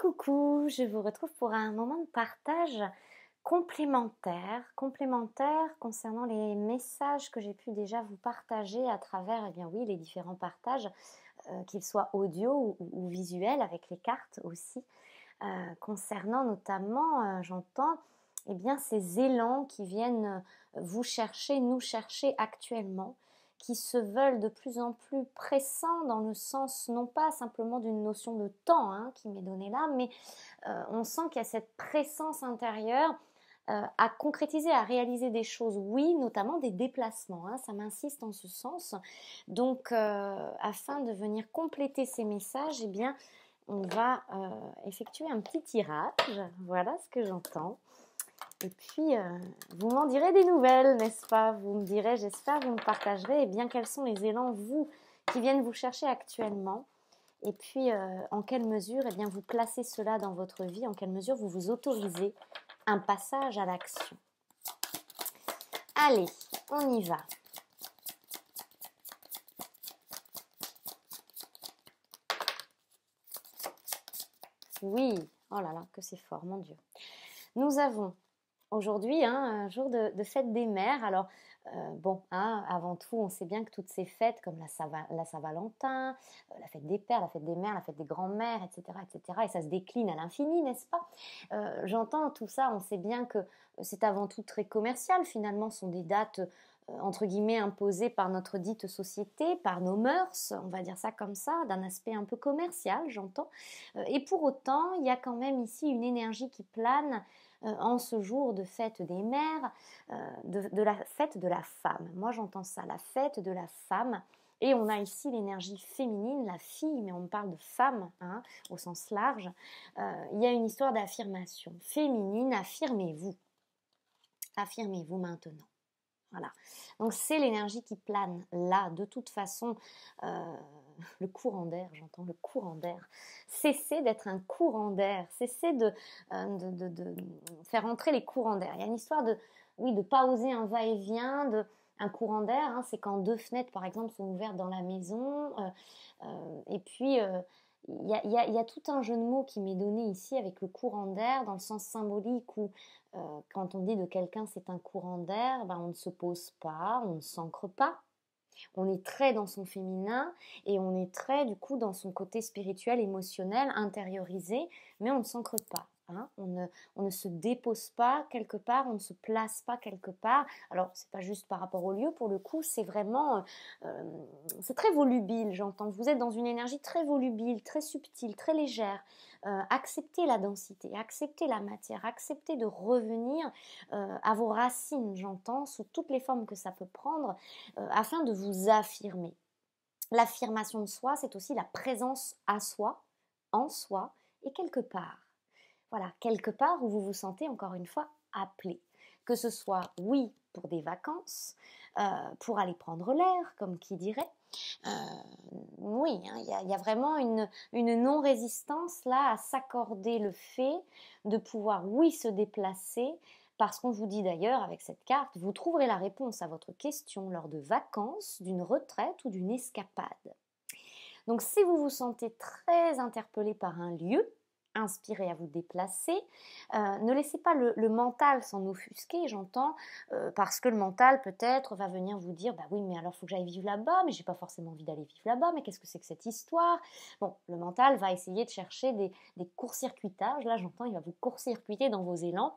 coucou, je vous retrouve pour un moment de partage complémentaire, complémentaire concernant les messages que j'ai pu déjà vous partager à travers, eh bien oui, les différents partages, euh, qu'ils soient audio ou, visuels, avec les cartes aussi, euh, concernant notamment, euh, j'entends, eh bien ces élans qui viennent vous chercher, nous chercher actuellement, qui se veulent de plus en plus pressants dans le sens non pas simplement d'une notion de temps hein, qui m'est donnée là, mais euh, on sent qu'il y a cette pressance intérieure euh, à concrétiser, à réaliser des choses, oui, notamment des déplacements, hein, ça m'insiste en ce sens. Donc, euh, afin de venir compléter ces messages, eh bien, on va effectuer un petit tirage, voilà ce que j'entends. Et puis, euh, vous m'en direz des nouvelles, n'est-ce pas Vous me direz, j'espère, vous me partagerez, et eh bien quels sont les élans, vous, qui viennent vous chercher actuellement. Et puis, euh, en quelle mesure et eh bien, vous placez cela dans votre vie, en quelle mesure vous vous autorisez un passage à l'action. Allez, on y va. Oui, oh là là, que c'est fort, mon Dieu. Nous avons aujourd'hui, hein, un jour de, fête des mères. Alors, euh, bon, hein, avant tout, on sait bien que toutes ces fêtes, comme la, Saint-Valentin, euh, la fête des pères, la fête des mères, la fête des grands-mères, etc., etc., et ça se décline à l'infini, n'est-ce pas euh, J'entends tout ça, on sait bien que c'est avant tout très commercial, finalement, ce sont des dates euh, entre guillemets imposée par notre dite société, par nos mœurs, on va dire ça comme ça, d'un aspect un peu commercial, j'entends. Euh, et pour autant, il y a quand même ici une énergie qui plane euh, en ce jour de fête des mères, de, la fête de la femme. Moi, j'entends ça, la fête de la femme. Et on a ici l'énergie féminine, la fille, mais on parle de femme hein, au sens large. il y a une histoire d'affirmation. Féminine, affirmez-vous. Affirmez-vous maintenant. Voilà. Donc c'est l'énergie qui plane là. De toute façon, euh, le courant d'air, j'entends le courant d'air. Cessez d'être un courant d'air. Cessez euh, de, faire entrer les courants d'air. Il y a une histoire de, oui, de pas oser un va-et-vient, de un courant d'air. Hein. c'est quand deux fenêtres, par exemple, sont ouvertes dans la maison. Euh, et puis il y, y, a tout un jeu de mots qui m'est donné ici avec le courant d'air dans le sens symbolique où euh, quand on dit de quelqu'un c'est un courant d'air, ben, on ne se pose pas, on ne s'ancre pas. On est très dans son féminin et on est très du coup dans son côté spirituel, émotionnel, intériorisé, mais on ne s'ancre pas. Hein, on, ne, se dépose pas quelque part, on ne se place pas quelque part. Alors, ce n'est pas juste par rapport au lieu, pour le coup, c'est vraiment. Euh, euh, c'est très volubile, j'entends. Vous êtes dans une énergie très volubile, très subtile, très légère. Accepter euh, acceptez la densité, acceptez la matière, acceptez de revenir à vos racines, j'entends, sous toutes les formes que ça peut prendre, afin de vous affirmer. L'affirmation de soi, c'est aussi la présence à soi, en soi et quelque part voilà, quelque part où vous vous sentez encore une fois appelé. Que ce soit, oui, pour des vacances, euh, pour aller prendre l'air, comme qui dirait. Euh, oui, hein, il y, a vraiment une, une non-résistance là à s'accorder le fait de pouvoir, oui, se déplacer, parce qu'on vous dit d'ailleurs avec cette carte, vous trouverez la réponse à votre question lors de vacances, d'une retraite ou d'une escapade. Donc si vous vous sentez très interpellé par un lieu, inspiré à vous déplacer. Euh, ne laissez pas le, mental s'en offusquer, j'entends, euh, parce que le mental peut-être va venir vous dire, bah oui, mais alors faut que j'aille vivre là-bas, mais j'ai pas forcément envie d'aller vivre là-bas, mais qu'est-ce que c'est que cette histoire Bon, le mental va essayer de chercher des, des court-circuitages. Là, j'entends, il va vous court-circuiter dans vos élans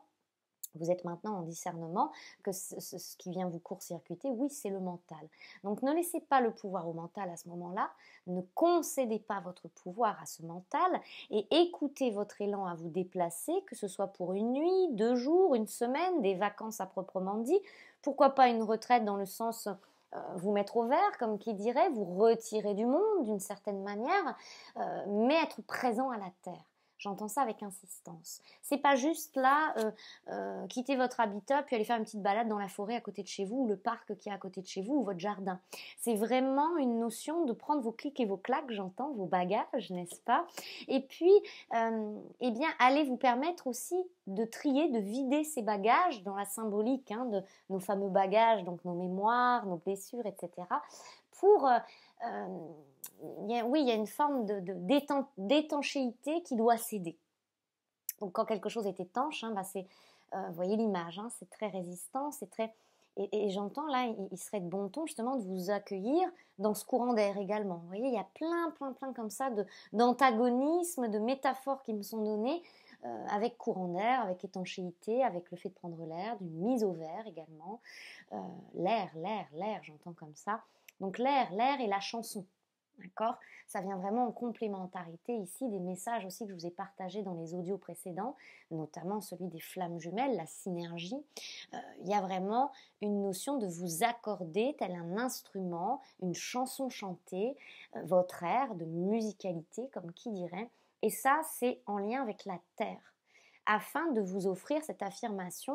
vous êtes maintenant en discernement que ce, qui vient vous court-circuiter, oui, c'est le mental. Donc ne laissez pas le pouvoir au mental à ce moment-là, ne concédez pas votre pouvoir à ce mental et écoutez votre élan à vous déplacer, que ce soit pour une nuit, deux jours, une semaine, des vacances à proprement dit, pourquoi pas une retraite dans le sens euh, vous mettre au vert, comme qui dirait, vous retirer du monde d'une certaine manière, euh, mais être présent à la terre. J'entends ça avec insistance. C'est pas juste là, euh, euh, quitter votre habitat puis aller faire une petite balade dans la forêt à côté de chez vous ou le parc qui est à côté de chez vous ou votre jardin. C'est vraiment une notion de prendre vos clics et vos claques, j'entends, vos bagages, n'est-ce pas Et puis, euh, eh bien, allez vous permettre aussi de trier, de vider ces bagages dans la symbolique hein, de nos fameux bagages, donc nos mémoires, nos blessures, etc. pour euh, oui, il y a une forme de, d'étanchéité qui doit céder. Donc quand quelque chose est étanche, hein, bah, c'est, euh, vous voyez l'image, hein, c'est très résistant, c'est très... Et, j'entends là, il, serait de bon ton justement de vous accueillir dans ce courant d'air également. Vous voyez, il y a plein, plein, plein comme ça de, d'antagonismes, de métaphores qui me sont données euh, avec courant d'air, avec étanchéité, avec le fait de prendre l'air, d'une mise au vert également. Euh, l'air, l'air, l'air, j'entends comme ça. Donc l'air, l'air et la chanson. D'accord Ça vient vraiment en complémentarité ici des messages aussi que je vous ai partagés dans les audios précédents, notamment celui des flammes jumelles, la synergie. Euh, il y a vraiment une notion de vous accorder tel un instrument, une chanson chantée, euh, votre air de musicalité, comme qui dirait. Et ça, c'est en lien avec la terre, afin de vous offrir cette affirmation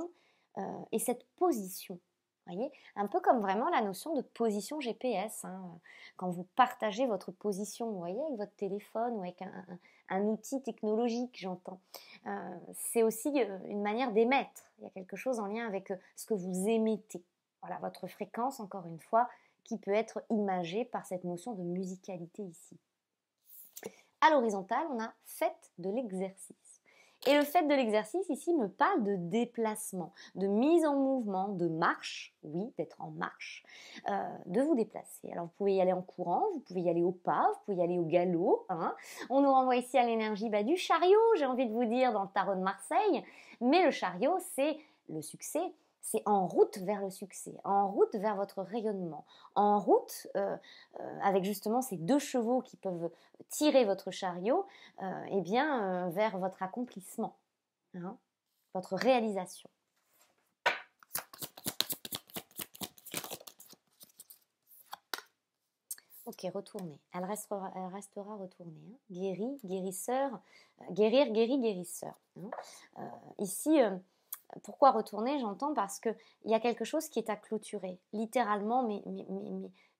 euh, et cette position voyez Un peu comme vraiment la notion de position GPS. Hein, euh, quand vous partagez votre position, vous voyez, avec votre téléphone ou avec un, outil technologique, j'entends. Euh, c'est aussi euh, une manière d'émettre. Il y a quelque chose en lien avec ce que vous émettez. Voilà, votre fréquence, encore une fois, qui peut être imagée par cette notion de musicalité ici. À l'horizontale, on a fait de l'exercice. Et le fait de l'exercice ici me parle de déplacement, de mise en mouvement, de marche, oui, d'être en marche, euh, de vous déplacer. Alors vous pouvez y aller en courant, vous pouvez y aller au pas, vous pouvez y aller au galop. Hein. On nous renvoie ici à l'énergie bah, du chariot, j'ai envie de vous dire, dans le tarot de Marseille. Mais le chariot, c'est le succès, c'est en route vers le succès, en route vers votre rayonnement, en route euh, euh, avec justement ces deux chevaux qui peuvent tirer votre chariot, euh, eh bien vers votre accomplissement, hein, votre réalisation. Ok, retournez. Elle restera, restera retournée. Hein. guérisseur, guérir, guérir, guérisseur. Hein. ici pourquoi retourner J'entends parce qu'il y a quelque chose qui est à clôturer, littéralement,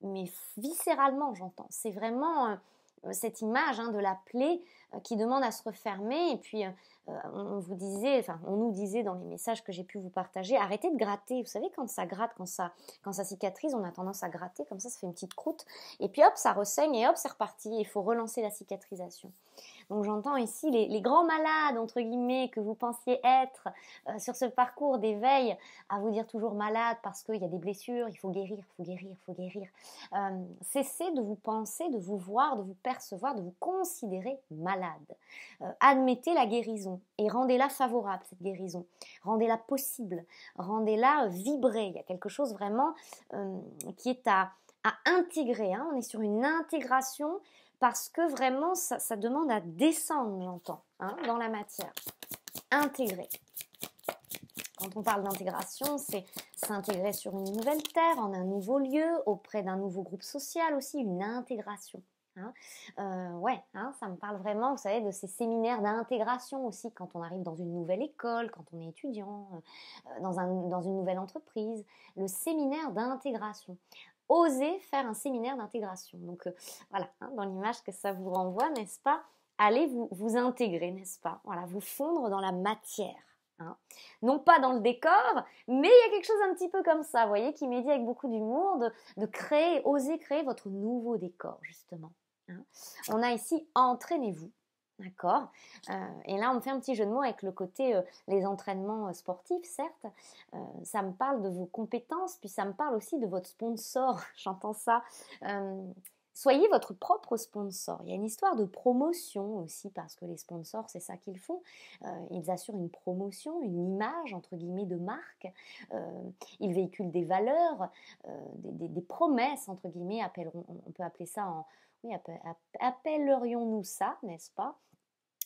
mais, viscéralement, j'entends. C'est vraiment euh, cette image hein, de la plaie euh, qui demande à se refermer. Et puis, euh, on vous disait, enfin, on nous disait dans les messages que j'ai pu vous partager, arrêtez de gratter. Vous savez, quand ça gratte, quand ça, quand ça cicatrise, on a tendance à gratter, comme ça, ça fait une petite croûte. Et puis, hop, ça ressaigne et hop, c'est reparti. Il faut relancer la cicatrisation. Donc j'entends ici les, grands malades, entre guillemets, que vous pensiez être euh, sur ce parcours d'éveil, à vous dire toujours malade parce qu'il y a des blessures, il faut guérir, il faut guérir, il faut guérir. Euh, cessez de vous penser, de vous voir, de vous percevoir, de vous considérer malade. Euh, admettez la guérison et rendez-la favorable, cette guérison. Rendez-la possible, rendez-la vibrer. Il y a quelque chose vraiment qui est à intégrer. Hein. On est sur une intégration parce que vraiment, ça, demande à descendre, j'entends, hein, dans la matière. Intégrer. Quand on parle d'intégration, c'est s'intégrer sur une nouvelle terre, en un nouveau lieu, auprès d'un nouveau groupe social aussi, une intégration. Hein. Euh, ouais, hein, ça me parle vraiment, vous savez, de ces séminaires d'intégration aussi, quand on arrive dans une nouvelle école, quand on est étudiant, euh, dans, dans une nouvelle entreprise, le séminaire d'intégration oser faire un séminaire d'intégration. Donc euh, voilà, hein, dans l'image que ça vous renvoie, n'est-ce pas Allez vous, vous intégrer, n'est-ce pas Voilà, vous fondre dans la matière. Hein. Non pas dans le décor, mais il y a quelque chose un petit peu comme ça, vous voyez, qui m'est dit avec beaucoup d'humour de, de, créer, oser créer votre nouveau décor, justement. Hein. On a ici entraînez-vous. D'accord. Euh, et là, on fait un petit jeu de mots avec le côté euh, les entraînements euh, sportifs, certes. ça me parle de vos compétences, puis ça me parle aussi de votre sponsor. J'entends ça. soyez votre propre sponsor. Il y a une histoire de promotion aussi, parce que les sponsors, c'est ça qu'ils font. ils assurent une promotion, une image, entre guillemets, de marque. ils véhiculent des valeurs, des, promesses, entre guillemets. on, peut appeler ça en... Oui, appellerions-nous ça, n'est-ce pas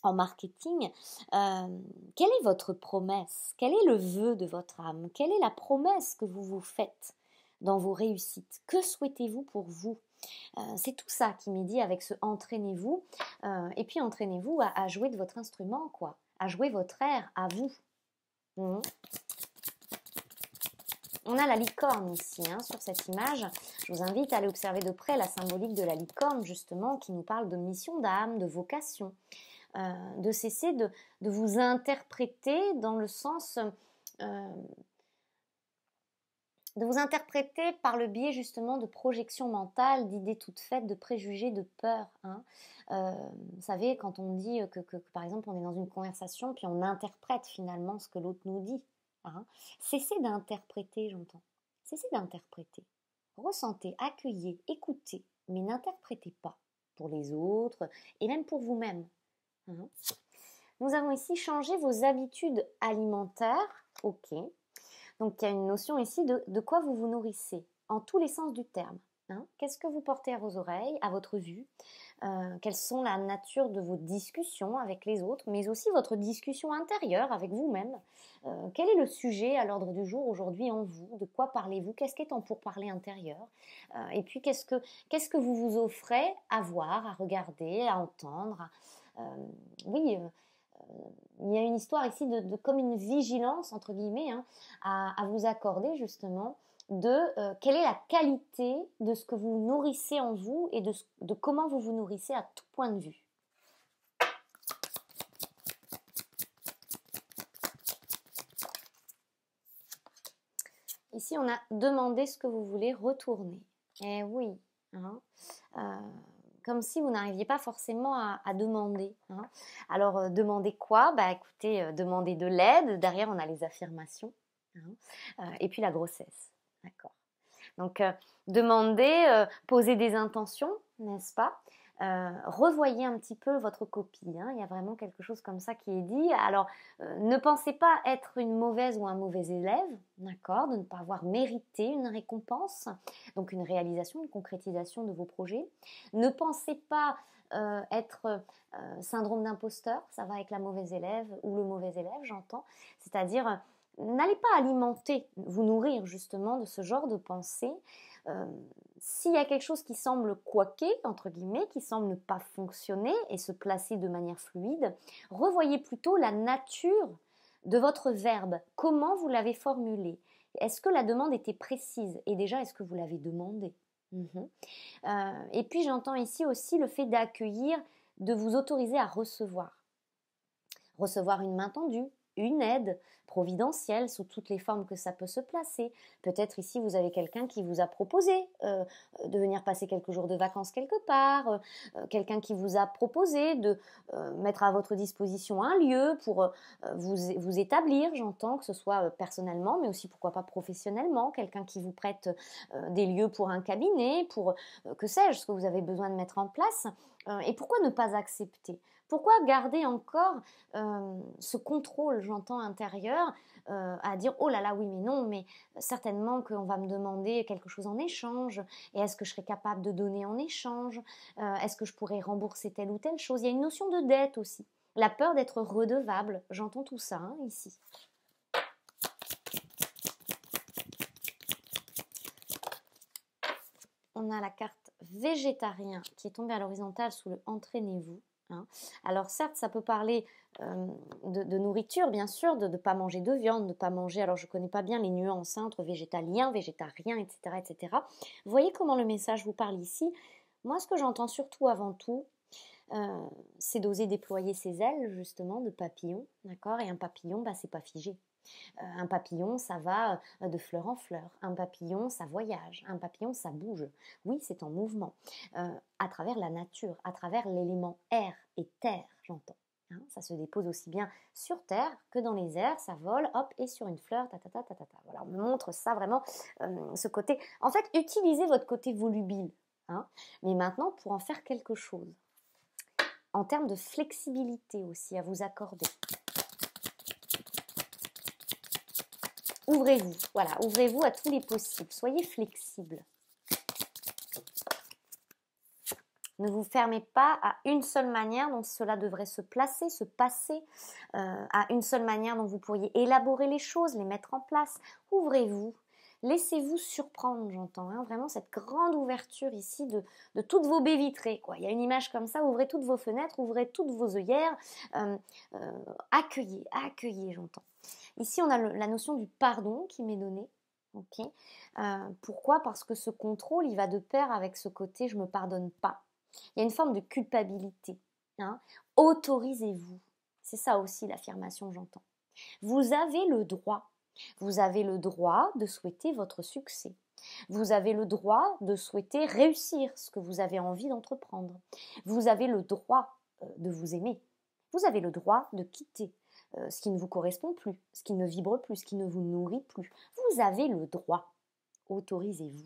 en marketing, euh, quelle est votre promesse Quel est le vœu de votre âme Quelle est la promesse que vous vous faites dans vos réussites Que souhaitez-vous pour vous euh, C'est tout ça qui m'est dit avec ce entraînez-vous euh, et puis entraînez-vous à, jouer de votre instrument, quoi, à jouer votre air à vous. Mmh. On a la licorne ici, hein, sur cette image. Je vous invite à aller observer de près la symbolique de la licorne, justement, qui nous parle de mission d'âme, de vocation. Euh, de cesser de, vous interpréter dans le sens euh, de vous interpréter par le biais justement de projections mentales, d'idées toutes faites, de préjugés, de peurs. Hein. Euh, vous savez, quand on dit que, par exemple on est dans une conversation, puis on interprète finalement ce que l'autre nous dit. Hein. Cessez d'interpréter, j'entends. Cessez d'interpréter. Ressentez, accueillez, écoutez, mais n'interprétez pas pour les autres et même pour vous-même. Mhm. Nous avons ici changé vos habitudes alimentaires. Ok. Donc il y a une notion ici de, de quoi vous vous nourrissez, en tous les sens du terme. Hein. Qu'est-ce que vous portez à vos oreilles, à votre vue euh, Quelles sont la nature de vos discussions avec les autres, mais aussi votre discussion intérieure avec vous-même euh, Quel est le sujet à l'ordre du jour aujourd'hui en vous De quoi parlez-vous Qu'est-ce qui est en pourparler intérieur euh, Et puis qu'est-ce que que vous vous offrez à voir, à regarder, à entendre, euh, oui, euh, euh, il y a une histoire ici de, comme une vigilance, entre guillemets, hein, à, vous accorder justement de quelle est la qualité de ce que vous nourrissez en vous et de, comment vous vous nourrissez à tout point de vue. Ici, on a demandé ce que vous voulez retourner. Eh oui, hein comme si vous n'arriviez pas forcément à, demander. Hein. Alors, euh, demander quoi Bah écoutez, euh, demander de l'aide. Derrière, on a les affirmations. Hein. Euh, et puis la grossesse. D'accord. Donc, demander, poser des intentions, n'est-ce pas euh, revoyez un petit peu votre copie. Hein. Il y a vraiment quelque chose comme ça qui est dit. Alors, euh, ne pensez pas être une mauvaise ou un mauvais élève, d'accord De ne pas avoir mérité une récompense, donc une réalisation, une concrétisation de vos projets. Ne pensez pas euh, être syndrome d'imposteur, ça va avec la mauvaise élève ou le mauvais élève, j'entends. C'est-à-dire, n'allez pas alimenter, vous nourrir justement de ce genre de pensée s'il y a quelque chose qui semble quoiquer », entre guillemets, qui semble ne pas fonctionner et se placer de manière fluide, revoyez plutôt la nature de votre verbe, comment vous l'avez formulé. Est-ce que la demande était précise Et déjà, est-ce que vous l'avez demandé mhm. euh, Et puis, j'entends ici aussi le fait d'accueillir, de vous autoriser à recevoir. Recevoir une main tendue, une aide providentielle sous toutes les formes que ça peut se placer. Peut-être ici vous avez quelqu'un qui vous a proposé euh, de venir passer quelques jours de vacances quelque part, euh, euh, quelqu'un qui vous a proposé de mettre à votre disposition un lieu pour vous, vous établir, j'entends que ce soit personnellement, mais aussi pourquoi pas professionnellement, quelqu'un qui vous prête des lieux pour un cabinet, pour que sais-je, ce que vous avez besoin de mettre en place. et pourquoi ne pas accepter pourquoi garder encore euh, ce contrôle, j'entends, intérieur euh, à dire oh là là oui mais non mais certainement qu'on va me demander quelque chose en échange et est-ce que je serai capable de donner en échange euh, est-ce que je pourrais rembourser telle ou telle chose il y a une notion de dette aussi la peur d'être redevable j'entends tout ça hein, ici on a la carte végétarien qui est tombée à l'horizontale sous le entraînez-vous Hein. Alors certes, ça peut parler euh, de, nourriture, bien sûr, de ne pas manger de viande, de ne pas manger, alors je ne connais pas bien les nuances hein, entre végétalien, végétarien, etc., etc. Vous voyez comment le message vous parle ici Moi, ce que j'entends surtout avant tout, euh, c'est d'oser déployer ses ailes, justement, de papillon, d'accord Et un papillon, bah, c'est pas figé, euh, un papillon, ça va euh, de fleur en fleur. Un papillon, ça voyage. Un papillon, ça bouge. Oui, c'est en mouvement. Euh, à travers la nature, à travers l'élément air et terre, j'entends. Hein. Ça se dépose aussi bien sur terre que dans les airs, ça vole, hop, et sur une fleur, ta ta ta Voilà, on me montre ça vraiment, ce côté. En fait, utilisez votre côté volubile, hein. mais maintenant pour en faire quelque chose. En termes de flexibilité aussi à vous accorder. Ouvrez-vous, voilà, ouvrez-vous à tous les possibles, soyez flexible. Ne vous fermez pas à une seule manière dont cela devrait se placer, se passer, euh, à une seule manière dont vous pourriez élaborer les choses, les mettre en place. Ouvrez-vous Laissez-vous surprendre, j'entends. Hein, vraiment cette grande ouverture ici de, toutes vos baies vitrées. Quoi. Il y a une image comme ça. Ouvrez toutes vos fenêtres, ouvrez toutes vos œillères. Euh, euh, accueillez, accueillez, j'entends. Ici, on a la notion du pardon qui m'est donnée. Euh, pourquoi Parce que ce contrôle, il va de pair avec ce côté je ne me pardonne pas. Il y a une forme de culpabilité. Hein. Autorisez-vous. C'est ça aussi l'affirmation, j'entends. Vous avez le droit vous avez le droit de souhaiter votre succès. Vous avez le droit de souhaiter réussir ce que vous avez envie d'entreprendre. Vous avez le droit euh, de vous aimer. Vous avez le droit de quitter euh, ce qui ne vous correspond plus, ce qui ne vibre plus, ce qui ne vous nourrit plus. Vous avez le droit. Autorisez-vous.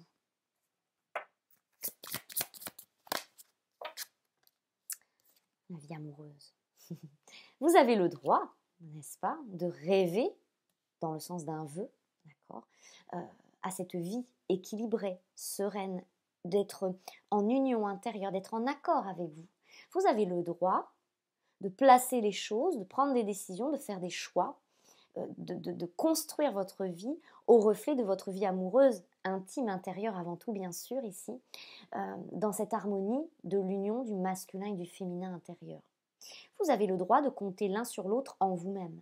La vie amoureuse. Vous avez le droit, n'est-ce pas, de rêver dans le sens d'un vœu, d'accord, euh, à cette vie équilibrée, sereine, d'être en union intérieure, d'être en accord avec vous. Vous avez le droit de placer les choses, de prendre des décisions, de faire des choix, euh, de, construire votre vie au reflet de votre vie amoureuse, intime, intérieure avant tout, bien sûr, ici, euh, dans cette harmonie de l'union du masculin et du féminin intérieur. Vous avez le droit de compter l'un sur l'autre en vous-même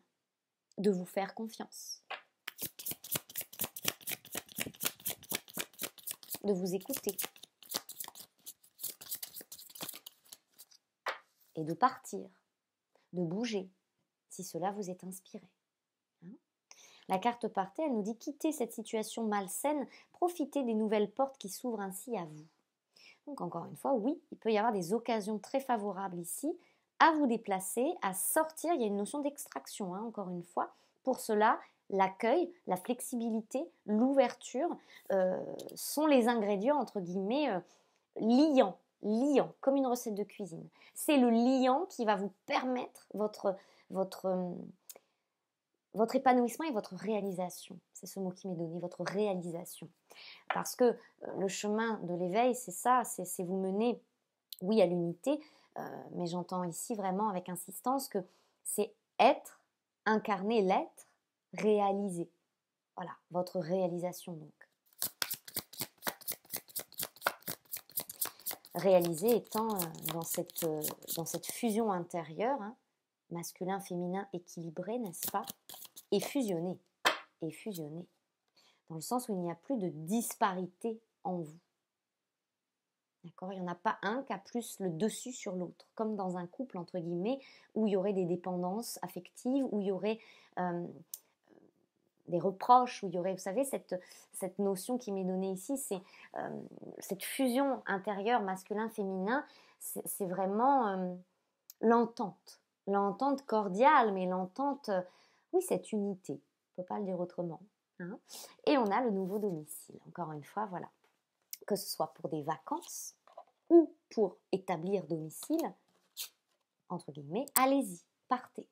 de vous faire confiance, de vous écouter et de partir, de bouger, si cela vous est inspiré. Hein la carte partait, elle nous dit quitter cette situation malsaine, profiter des nouvelles portes qui s'ouvrent ainsi à vous. Donc encore une fois, oui, il peut y avoir des occasions très favorables ici, à vous déplacer, à sortir. Il y a une notion d'extraction, hein, encore une fois. Pour cela, l'accueil, la flexibilité, l'ouverture euh, sont les ingrédients, entre guillemets, euh, liants, liants, comme une recette de cuisine. C'est le liant qui va vous permettre votre, votre, euh, votre épanouissement et votre réalisation. C'est ce mot qui m'est donné, votre réalisation. Parce que le chemin de l'éveil, c'est ça, c'est vous mener, oui, à l'unité, euh, mais j'entends ici vraiment avec insistance que c'est être, incarner l'être, réaliser. Voilà, votre réalisation donc. Réaliser étant euh, dans cette, euh, dans cette fusion intérieure, hein, masculin-féminin équilibré, n'est-ce pas Et fusionner, et fusionner, dans le sens où il n'y a plus de disparité en vous. Il n'y en a pas un qui a plus le dessus sur l'autre, comme dans un couple, entre guillemets, où il y aurait des dépendances affectives, où il y aurait euh, des reproches, où il y aurait, vous savez, cette, cette notion qui m'est donnée ici, c'est euh, cette fusion intérieure masculin-féminin, c'est vraiment euh, l'entente, l'entente cordiale, mais l'entente, oui, cette unité, on ne peut pas le dire autrement. Hein Et on a le nouveau domicile, encore une fois, voilà, que ce soit pour des vacances ou pour établir domicile, entre guillemets, allez-y, partez.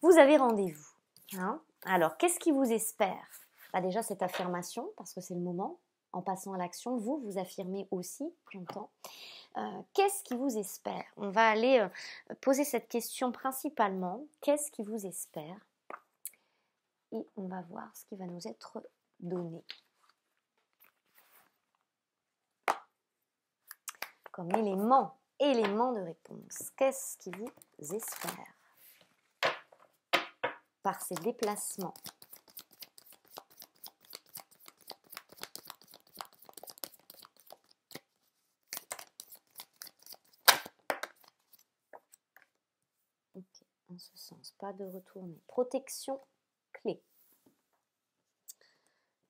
Vous avez rendez-vous. Hein Alors, qu'est-ce qui vous espère bah, Déjà, cette affirmation, parce que c'est le moment. En passant à l'action, vous, vous affirmez aussi, j'entends. Euh, qu'est-ce qui vous espère On va aller euh, poser cette question principalement, qu'est-ce qui vous espère Et on va voir ce qui va nous être donné. Comme élément, élément de réponse, qu'est-ce qui vous espère par ces déplacements pas de retourner. Protection clé.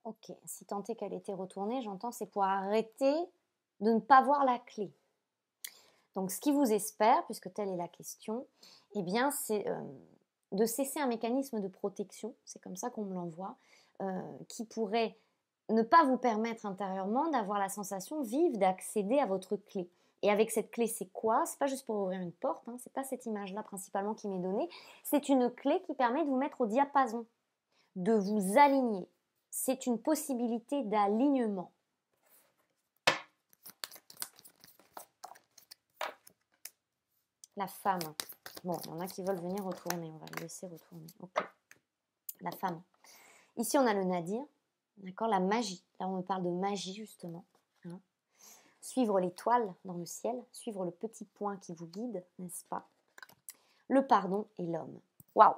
Ok, si tant est qu'elle était retournée, j'entends, c'est pour arrêter de ne pas voir la clé. Donc, ce qui vous espère, puisque telle est la question, eh bien, c'est euh, de cesser un mécanisme de protection, c'est comme ça qu'on me l'envoie, euh, qui pourrait ne pas vous permettre intérieurement d'avoir la sensation vive d'accéder à votre clé. Et avec cette clé, c'est quoi C'est pas juste pour ouvrir une porte, Ce hein. c'est pas cette image-là principalement qui m'est donnée. C'est une clé qui permet de vous mettre au diapason, de vous aligner. C'est une possibilité d'alignement. La femme. Bon, il y en a qui veulent venir retourner, on va laisser retourner. La femme. Ici, on a le nadir, d'accord La magie. Là, on me parle de magie, justement suivre l'étoile dans le ciel, suivre le petit point qui vous guide, n'est-ce pas Le pardon et l'homme. Waouh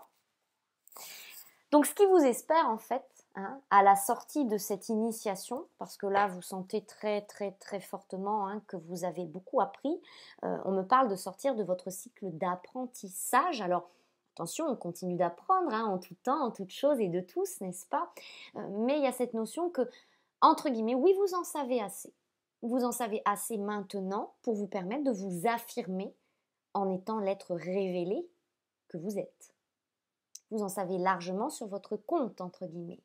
Donc ce qui vous espère en fait, hein, à la sortie de cette initiation, parce que là vous sentez très très très fortement hein, que vous avez beaucoup appris, euh, on me parle de sortir de votre cycle d'apprentissage. Alors Attention, on continue d'apprendre hein, en tout temps, en toutes choses et de tous, n'est-ce pas euh, Mais il y a cette notion que, entre guillemets, oui, vous en savez assez vous en savez assez maintenant pour vous permettre de vous affirmer en étant l'être révélé que vous êtes. Vous en savez largement sur votre compte, entre guillemets.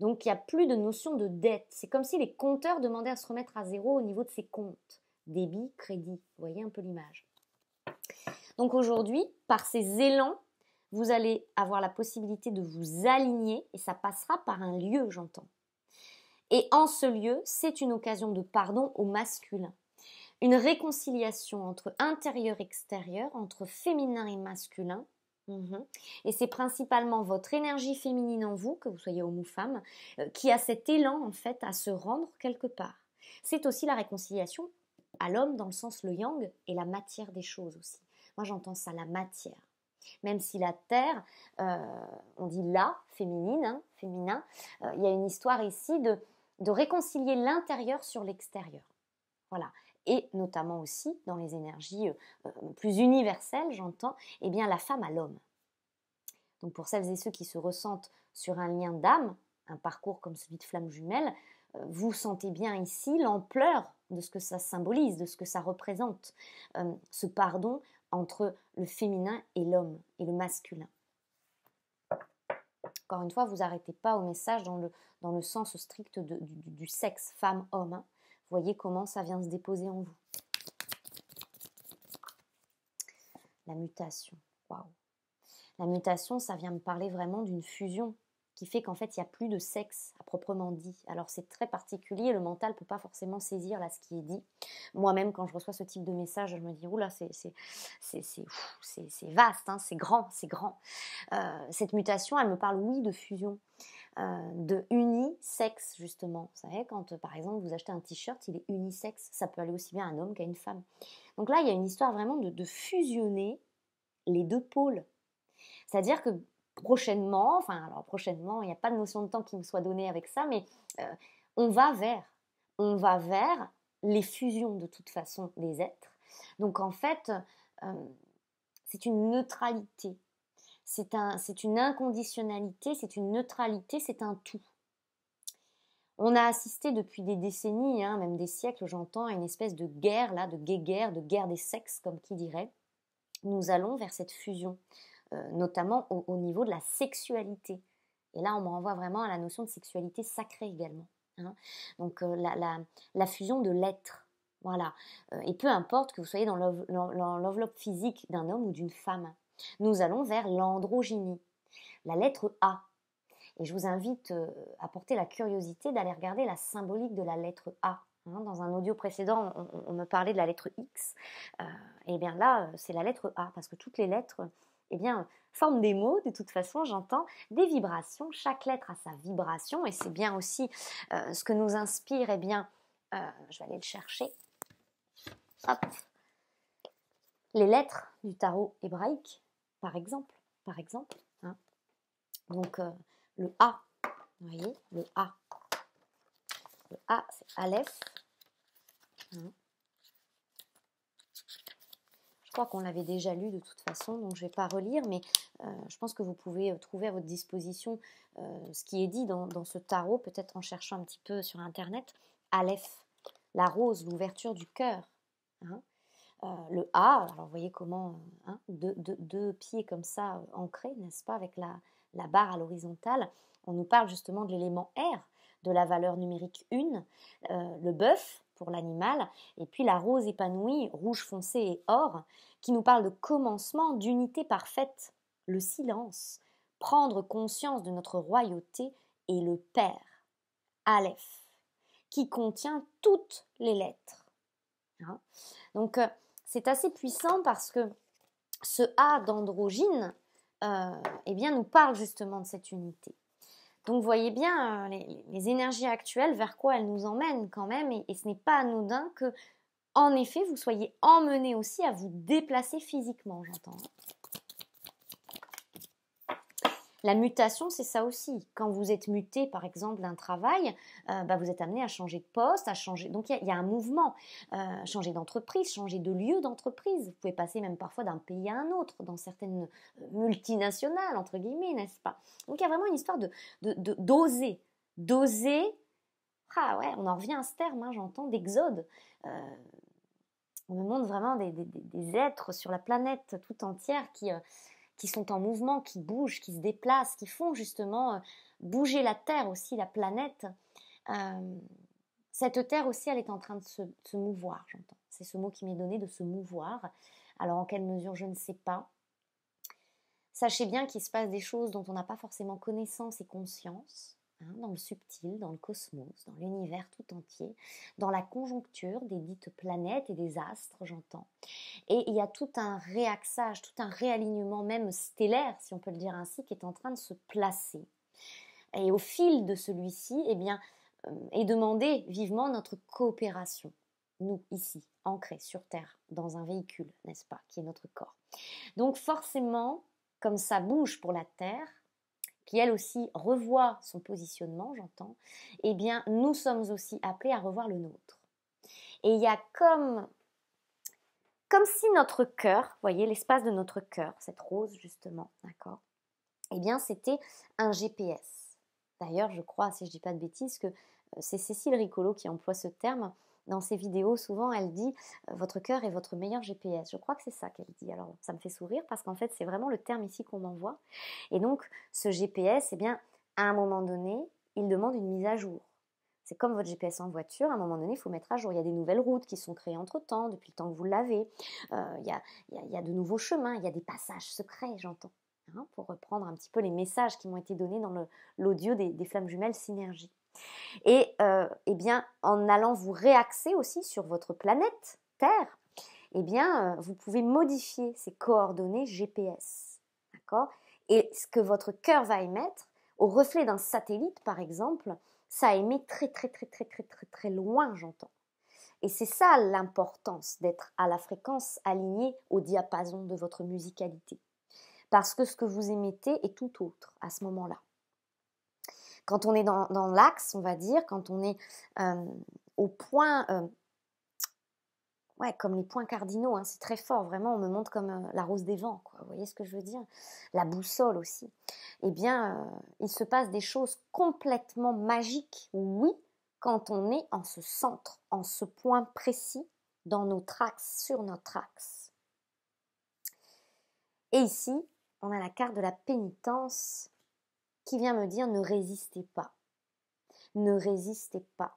Donc il n'y a plus de notion de dette. C'est comme si les compteurs demandaient à se remettre à zéro au niveau de ces comptes. Débit, crédit, vous voyez un peu l'image. Donc aujourd'hui, par ces élans, vous allez avoir la possibilité de vous aligner et ça passera par un lieu, j'entends. Et en ce lieu, c'est une occasion de pardon au masculin. Une réconciliation entre intérieur-extérieur, entre féminin et masculin, mhm. et c'est principalement votre énergie féminine en vous, que vous soyez homme ou femme, euh, qui a cet élan en fait à se rendre quelque part. C'est aussi la réconciliation à l'homme dans le sens le yang et la matière des choses aussi. Moi j'entends ça, la matière. Même si la terre, euh, on dit la féminine, hein, féminin, euh, il y a une histoire ici de de réconcilier l'intérieur sur l'extérieur. Voilà. Et notamment aussi dans les énergies euh, plus universelles, j'entends, eh bien la femme à l'homme. Donc pour celles et ceux qui se ressentent sur un lien d'âme, un parcours comme celui de flamme jumelle, euh, vous sentez bien ici l'ampleur de ce que ça symbolise, de ce que ça représente, euh, ce pardon entre le féminin et l'homme et le masculin. Encore une fois, vous arrêtez pas au message dans le, dans le sens strict du, sexe femme-homme. Hein. Voyez comment ça vient se déposer en vous. La mutation. Waouh. La mutation, ça vient me parler vraiment d'une fusion, qui fait qu'en fait, il n'y a plus de sexe à proprement dit. Alors c'est très particulier, le mental ne peut pas forcément saisir là ce qui est dit. Moi-même, quand je reçois ce type de message, je me dis, oula, c'est vaste, hein, c'est grand, c'est grand. Euh, cette mutation, elle me parle, oui, de fusion. Euh, de unisexe justement. Vous savez, quand par exemple vous achetez un t-shirt, il est unisexe, ça peut aller aussi bien à un homme qu'à une femme. Donc là, il y a une histoire vraiment de fusionner les deux pôles. C'est-à-dire que prochainement, enfin alors prochainement, il n'y a pas de notion de temps qui me soit donnée avec ça, mais euh, on va vers, on va vers les fusions de toute façon des êtres. Donc en fait, euh, c'est une neutralité, c'est un, c'est une inconditionnalité, c'est une neutralité, c'est un tout. On a assisté depuis des décennies, hein, même des siècles, j'entends, à une espèce de guerre, là, de guerre de guerre des sexes, comme qui dirait. Nous allons vers cette fusion. Euh, notamment au, niveau de la sexualité. Et là, on me renvoie vraiment à la notion de sexualité sacrée également. Hein. Donc euh, la, fusion de l'être. Voilà. Euh, et peu importe que vous soyez dans l'enveloppe physique d'un homme ou d'une femme, nous allons vers l'androgynie, la lettre A. Et je vous invite à porter la curiosité d'aller regarder la symbolique de la lettre A hein. dans un audio précédent, on, me parlait de la lettre X. et bien là, c'est la lettre A, parce que toutes les lettres eh bien, forme des mots, de toute façon, j'entends des vibrations. Chaque lettre a sa vibration et c'est bien aussi euh, ce que nous inspire. Eh bien, euh, je vais aller le chercher. Les lettres du tarot hébraïque, par exemple, par exemple. Hein. Donc euh, le A, vous voyez, le A. Le A, c'est Aleph. Hein. Je crois qu'on l'avait déjà lu de toute façon, donc je ne vais pas relire, mais euh, je pense que vous pouvez euh, trouver à votre disposition euh, ce qui est dit dans, ce tarot, peut-être en cherchant un petit peu sur Internet. Aleph, la rose, l'ouverture du cœur. Hein. le A, alors vous voyez comment, hein, deux, pieds comme ça ancrés, n'est-ce pas, avec la, barre à l'horizontale, on nous parle justement de l'élément R, de la valeur numérique 1. le bœuf, pour l'animal, et puis la rose épanouie, rouge foncé et or, qui nous parle de commencement, d'unité parfaite, le silence, prendre conscience de notre royauté et le Père, Aleph, qui contient toutes les lettres. Hein. Donc euh, c'est assez puissant parce que ce A d'androgyne, euh, eh bien, nous parle justement de cette unité. Donc voyez bien euh, les, énergies actuelles, vers quoi elles nous emmènent quand même, et, ce n'est pas anodin que, en effet, vous soyez emmené aussi à vous déplacer physiquement, j'entends. La mutation, c'est ça aussi. Quand vous êtes muté, par exemple, d'un travail, euh, bah, vous êtes amené à changer de poste, à changer. Donc il y, a un mouvement, euh, changer d'entreprise, changer de lieu d'entreprise. Vous pouvez passer même parfois d'un pays à un autre, dans certaines euh, multinationales entre guillemets, n'est-ce pas Donc il y a vraiment une histoire de d'oser, d'oser. Ah ouais, on en revient à ce terme, hein, j'entends, d'exode. on me montre vraiment des, des, êtres sur la planète tout entière qui qui sont en mouvement, qui bougent, qui se déplacent, qui font justement euh, bouger la Terre aussi, la planète. Euh, cette Terre aussi, elle est en train de se, de se mouvoir, j'entends. C'est ce mot qui m'est donné, de se mouvoir. Alors en quelle mesure, je ne sais pas. Sachez bien qu'il se passe des choses dont on n'a pas forcément connaissance et conscience. Hein, dans le subtil, dans le cosmos, dans l'univers tout entier, dans la conjoncture des dites planètes et des astres, j'entends. Et il y a tout un réaxage, tout un réalignement même stellaire, si on peut le dire ainsi, qui est en train de se placer. Et au fil de celui-ci, eh bien, euh, est demandé vivement notre coopération nous, ici, ancrés sur Terre, dans un véhicule, n'est-ce pas, qui est notre corps. Donc forcément, comme ça bouge pour la Terre, qui elle aussi revoit son positionnement, j'entends, eh bien nous sommes aussi appelés à revoir le nôtre. Et il y a comme comme si notre cœur, voyez l'espace de notre cœur, cette rose justement, d'accord Eh bien, c'était un GPS. D'ailleurs, je crois, si je ne dis pas de bêtises, que euh, c'est Cécile Ricolo qui emploie ce terme dans ses vidéos, souvent elle dit euh, votre cœur est votre meilleur GPS. Je crois que c'est ça qu'elle dit. Alors ça me fait sourire parce qu'en fait c'est vraiment le terme ici qu'on m'envoie. Et donc ce GPS, eh bien à un moment donné, il demande une mise à jour. C'est comme votre GPS en voiture, à un moment donné, il faut mettre à jour. Il y a des nouvelles routes qui sont créées entre-temps, depuis le temps que vous l'avez. Euh, il, y a, de nouveaux chemins, il y a des passages secrets, j'entends. Hein, pour reprendre un petit peu les messages qui m'ont été donnés dans l'audio des, des flammes jumelles Synergie. Et euh, eh bien, en allant vous réaxer aussi sur votre planète Terre, eh bien, euh, vous pouvez modifier ces coordonnées GPS. D'accord Et ce que votre cœur va émettre, au reflet d'un satellite, par exemple, ça émet très, très, très, très, très, très, très loin, j'entends. Et c'est ça l'importance d'être à la fréquence alignée au diapason de votre musicalité. Parce que ce que vous émettez est tout autre à ce moment-là. Quand on est dans, l'axe, on va dire, quand on est euh, au point, euh, ouais, comme les points cardinaux, hein, c'est très fort, vraiment, on me montre comme euh, la rose des vents, quoi, vous voyez ce que je veux dire La boussole aussi. Eh bien, il se passe des choses complètement magiques, oui, quand on est en ce centre, en ce point précis, dans notre axe, sur notre axe. Et ici, on a la carte de la pénitence qui vient me dire ne résistez pas. Ne résistez pas.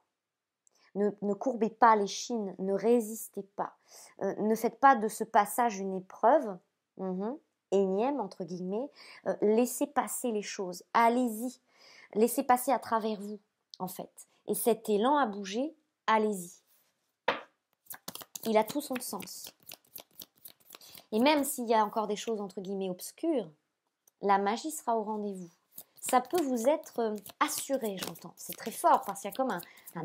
Ne, courbez pas les chines, ne résistez pas. Euh, ne faites pas de ce passage une épreuve, mhm, énième entre guillemets. Euh, laissez passer les choses, allez-y. Laissez passer à travers vous, en fait. Et cet élan à bouger, allez-y. Il a tout son sens. Et même s'il y a encore des choses entre guillemets obscures, la magie sera au rendez-vous ça peut vous être euh, assuré, j'entends. C'est très fort parce qu'il y a comme un,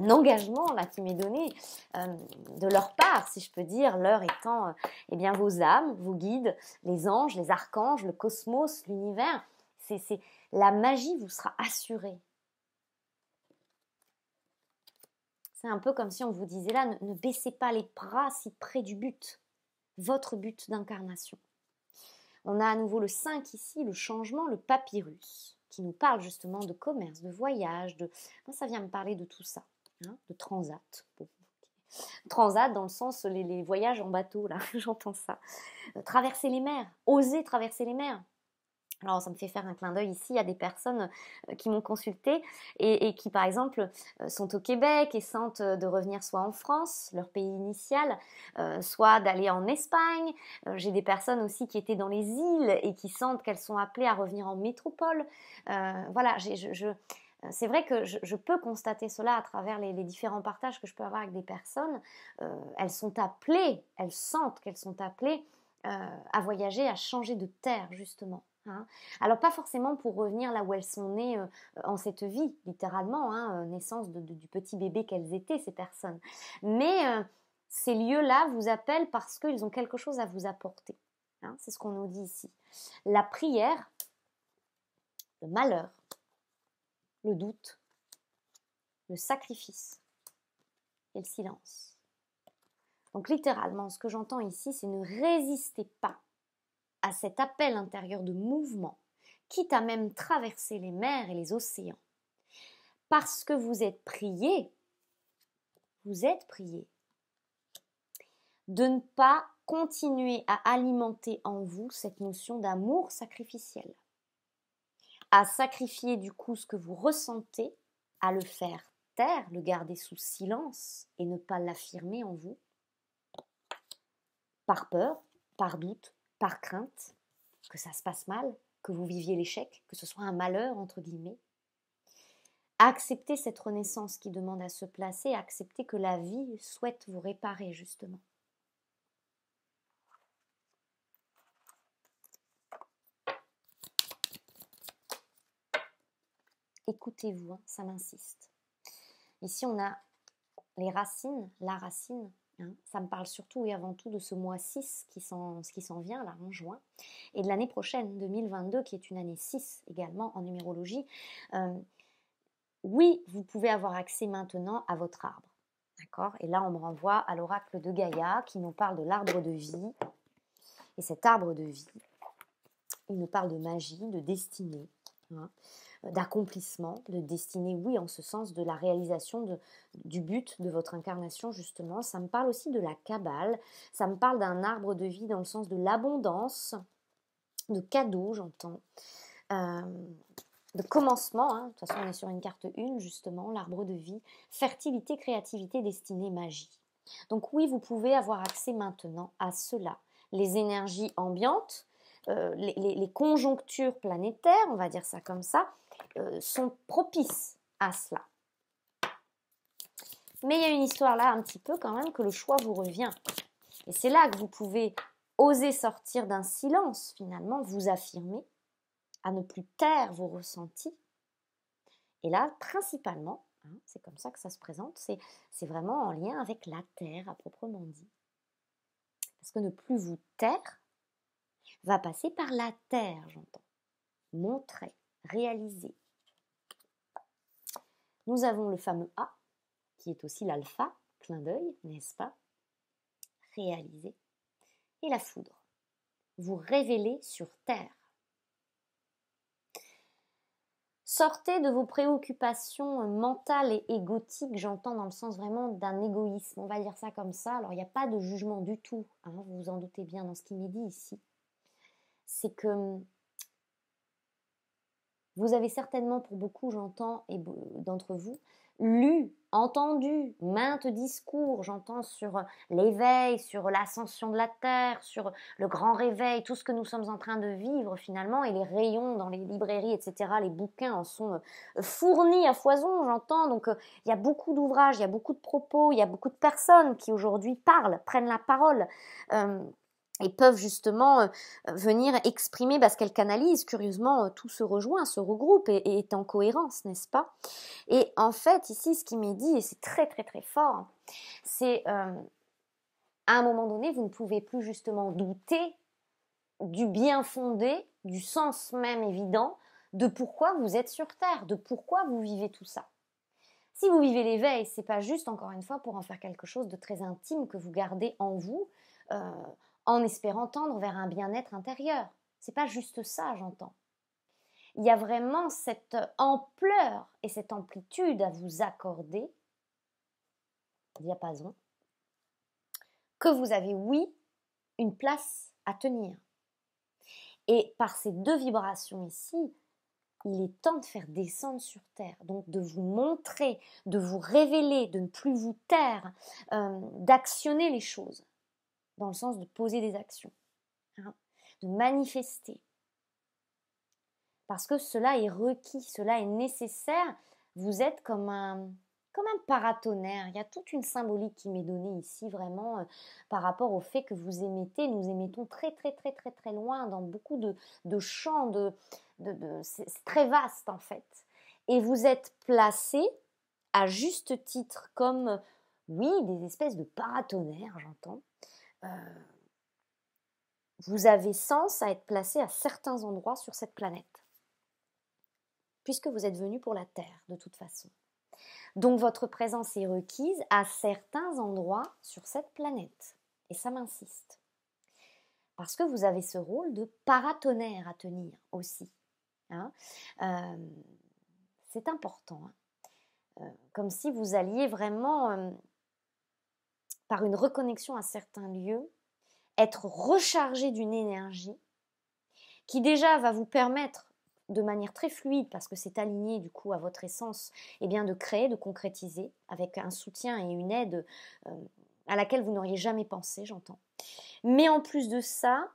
engagement là qui m'est donné euh, de leur part, si je peux dire, leur étant euh, eh bien vos âmes, vos guides, les anges, les archanges, le cosmos, l'univers. C'est la magie vous sera assurée. C'est un peu comme si on vous disait là, ne baissez pas les bras si près du but, votre but d'incarnation. On a à nouveau le 5 ici, le changement, le papyrus qui nous parle justement de commerce, de voyage, de... ça vient me parler de tout ça, hein, de transat. Transat dans le sens les, voyages en bateau, là, j'entends ça. Euh, traverser les mers, oser traverser les mers, alors, ça me fait faire un clin d'œil ici à des personnes euh, qui m'ont consulté et, qui, par exemple, euh, sont au Québec et sentent euh, de revenir soit en France, leur pays initial, soit d'aller en Espagne. J'ai des personnes aussi qui étaient dans les îles et qui sentent qu'elles sont appelées à revenir en métropole. voilà, c'est vrai que je, peux constater cela à travers les, différents partages que je peux avoir avec des personnes. elles sont appelées, elles sentent qu'elles sont appelées à voyager, à changer de terre, justement. Hein. Alors pas forcément pour revenir là où elles sont nées euh, euh, en cette vie, littéralement, hein, euh, naissance du petit bébé qu'elles étaient, ces personnes. Mais ces lieux-là vous appellent parce qu'ils ont quelque chose à vous apporter. Hein. C'est ce qu'on nous dit ici. La prière, le malheur, le doute, le sacrifice et le silence. Donc littéralement, ce que j'entends ici, c'est ne résistez pas à cet appel intérieur de mouvement, quitte à même traverser les mers et les océans. Parce que vous êtes prié, vous êtes prié de ne pas continuer à alimenter en vous cette notion d'amour sacrificiel, à sacrifier du coup ce que vous ressentez, à le faire taire, le garder sous silence et ne pas l'affirmer en vous, par peur, par doute, par crainte que ça se passe mal, que vous viviez l'échec, que ce soit un malheur, entre guillemets. Acceptez cette renaissance qui demande à se placer, acceptez que la vie souhaite vous réparer, justement. Écoutez-vous, hein, ça m'insiste. Ici, on a les racines, la racine, Hein. ça me parle surtout et avant tout de ce mois 6 qui s'en vient, là, en juin, et de l'année prochaine, 2022, qui est une année 6 également en numérologie. Euh, oui, vous pouvez avoir accès maintenant à votre arbre. D'accord Et là, on me renvoie à l'oracle de Gaïa qui nous parle de l'arbre de vie. Et cet arbre de vie, il nous parle de magie, de destinée. Hein. Euh, d'accomplissement, de destinée, oui, en ce sens de la réalisation du but de votre incarnation, justement. Ça me parle aussi de la cabale, ça me parle d'un arbre de vie dans le sens de l'abondance, de cadeaux, j'entends. Euh, de commencement, hein. de toute façon on est sur une carte 1 justement, l'arbre de vie, fertilité, créativité, destinée, magie. Donc oui, vous pouvez avoir accès maintenant à cela. Les énergies ambiantes, euh, les, conjonctures planétaires, on va dire ça comme ça, euh, sont propices à cela. Mais il y a une histoire là un petit peu quand même que le choix vous revient. Et c'est là que vous pouvez oser sortir d'un silence finalement, vous affirmer, à ne plus taire vos ressentis. Et là, principalement, hein, c'est comme ça que ça se présente, c'est vraiment en lien avec la terre à proprement dit. Parce que ne plus vous taire va passer par la terre, j'entends. Montrer, réaliser. Nous avons le fameux A, qui est aussi l'alpha, clin d'œil, n'est-ce pas Réaliser. Et la foudre, vous révéler sur terre. Sortez de vos préoccupations mentales et égotiques, j'entends dans le sens vraiment d'un égoïsme, on va dire ça comme ça. Alors il n'y a pas de jugement du tout, hein, vous vous en doutez bien dans ce qui m'est dit ici. C'est que vous avez certainement, pour beaucoup, j'entends, et d'entre vous, lu, entendu maintes discours, j'entends sur l'éveil, sur l'ascension de la terre, sur le grand réveil, tout ce que nous sommes en train de vivre finalement, et les rayons dans les librairies, etc., les bouquins en sont euh, fournis à foison, j'entends. Donc euh, il y a beaucoup d'ouvrages, il y a beaucoup de propos, il y a beaucoup de personnes qui aujourd'hui parlent, prennent la parole. Euh, et peuvent justement euh, venir exprimer parce qu'elles canalisent. Curieusement, euh, tout se rejoint, se regroupe et, est en cohérence, n'est-ce pas Et en fait, ici, ce qui m'est dit, et c'est très très très fort, c'est euh, à un moment donné, vous ne pouvez plus justement douter du bien fondé, du sens même évident, de pourquoi vous êtes sur Terre, de pourquoi vous vivez tout ça. Si vous vivez l'éveil, c'est pas juste, encore une fois, pour en faire quelque chose de très intime que vous gardez en vous, en espérant tendre vers un bien-être intérieur. C'est pas juste ça, j'entends. Il y a vraiment cette ampleur et cette amplitude à vous accorder, diapason, que vous avez, oui, une place à tenir. Et par ces deux vibrations ici, il est temps de faire descendre sur terre, donc de vous montrer, de vous révéler, de ne plus vous taire, euh, d'actionner les choses dans le sens de poser des actions, hein, de manifester. Parce que cela est requis, cela est nécessaire. Vous êtes comme un, comme un paratonnerre. Il y a toute une symbolique qui m'est donnée ici, vraiment, euh, par rapport au fait que vous émettez. Nous émettons très, très, très, très, très loin, dans beaucoup de, de champs, de, de, c'est très vaste en fait. Et vous êtes placé, à juste titre, comme, oui, des espèces de paratonnerres, j'entends, euh, vous avez sens à être placé à certains endroits sur cette planète, puisque vous êtes venu pour la Terre de toute façon. Donc votre présence est requise à certains endroits sur cette planète. Et ça m'insiste. Parce que vous avez ce rôle de paratonnerre à tenir aussi. Hein. Euh, c'est important. Hein. Euh, comme si vous alliez vraiment par une reconnexion à certains lieux, être rechargé d'une énergie qui déjà va vous permettre de manière très fluide, parce que c'est aligné du coup à votre essence, et eh bien de créer, de concrétiser, avec un soutien et une aide euh, à laquelle vous n'auriez jamais pensé, j'entends. Mais en plus de ça,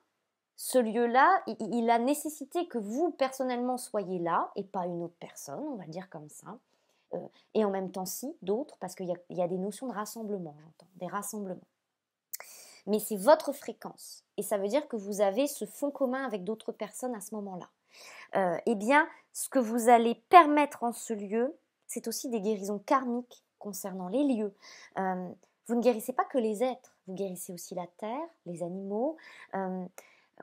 ce lieu-là, il, a nécessité que vous personnellement soyez là, et pas une autre personne, on va dire comme ça, euh, et en même temps si, d'autres, parce qu'il y, a des notions de rassemblement, j'entends, des rassemblements. Mais c'est votre fréquence, et ça veut dire que vous avez ce fond commun avec d'autres personnes à ce moment-là. Euh, eh bien, ce que vous allez permettre en ce lieu, c'est aussi des guérisons karmiques concernant les lieux. Euh, vous ne guérissez pas que les êtres, vous guérissez aussi la terre, les animaux.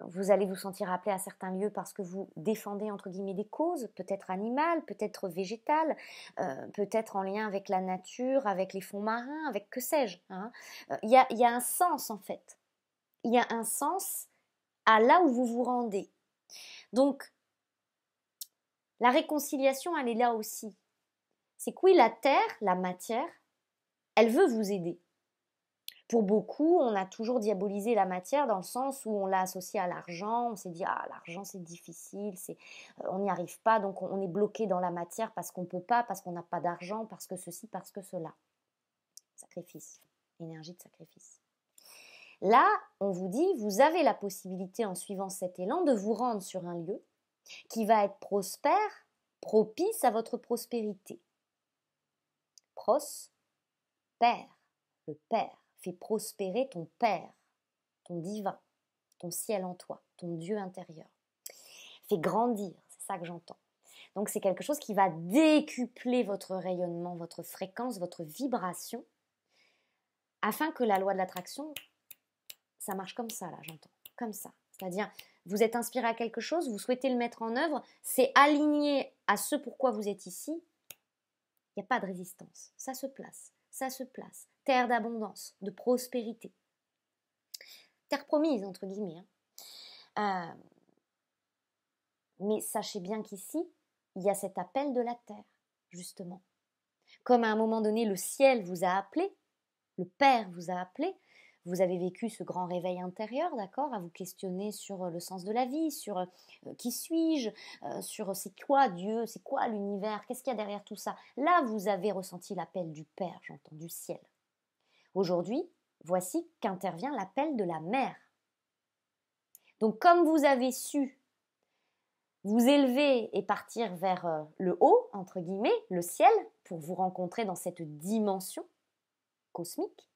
Vous allez vous sentir appelé à certains lieux parce que vous défendez entre guillemets des causes, peut-être animales, peut-être végétales, euh, peut-être en lien avec la nature, avec les fonds marins, avec que sais-je. Hein. Euh, il y, a, y a un sens en fait. Il y a un sens à là où vous vous rendez. Donc, la réconciliation, elle est là aussi. C'est que oui, la terre, la matière, elle veut vous aider pour beaucoup, on a toujours diabolisé la matière dans le sens où on l'a associée à l'argent. On s'est dit ah l'argent c'est difficile, c'est euh, on n'y arrive pas, donc on est bloqué dans la matière parce qu'on peut pas, parce qu'on n'a pas d'argent, parce que ceci, parce que cela. Sacrifice, énergie de sacrifice. Là, on vous dit vous avez la possibilité en suivant cet élan de vous rendre sur un lieu qui va être prospère, propice à votre prospérité. Pros, père, le père Fais prospérer ton Père, ton divin, ton ciel en toi, ton Dieu intérieur. Fais grandir, c'est ça que j'entends. Donc c'est quelque chose qui va décupler votre rayonnement, votre fréquence, votre vibration, afin que la loi de l'attraction, ça marche comme ça, là, j'entends, comme ça. C'est-à-dire, vous êtes inspiré à quelque chose, vous souhaitez le mettre en œuvre, c'est aligné à ce pourquoi vous êtes ici, il n'y a pas de résistance, ça se place, ça se place, terre d'abondance, de prospérité. Terre promise, entre guillemets. Hein. Euh, mais sachez bien qu'ici, il y a cet appel de la terre, justement. Comme à un moment donné, le ciel vous a appelé, le Père vous a appelé, vous avez vécu ce grand réveil intérieur, d'accord, à vous questionner sur euh, le sens de la vie, sur euh, qui suis-je, sur c'est quoi Dieu, c'est quoi l'univers, qu'est-ce qu'il y a derrière tout ça. Là, vous avez ressenti l'appel du Père, j'entends, du ciel. Aujourd'hui, voici qu'intervient l'appel de la mer. Donc comme vous avez su vous élever et partir vers euh, le haut, entre guillemets, le ciel, pour vous rencontrer dans cette dimension cosmique,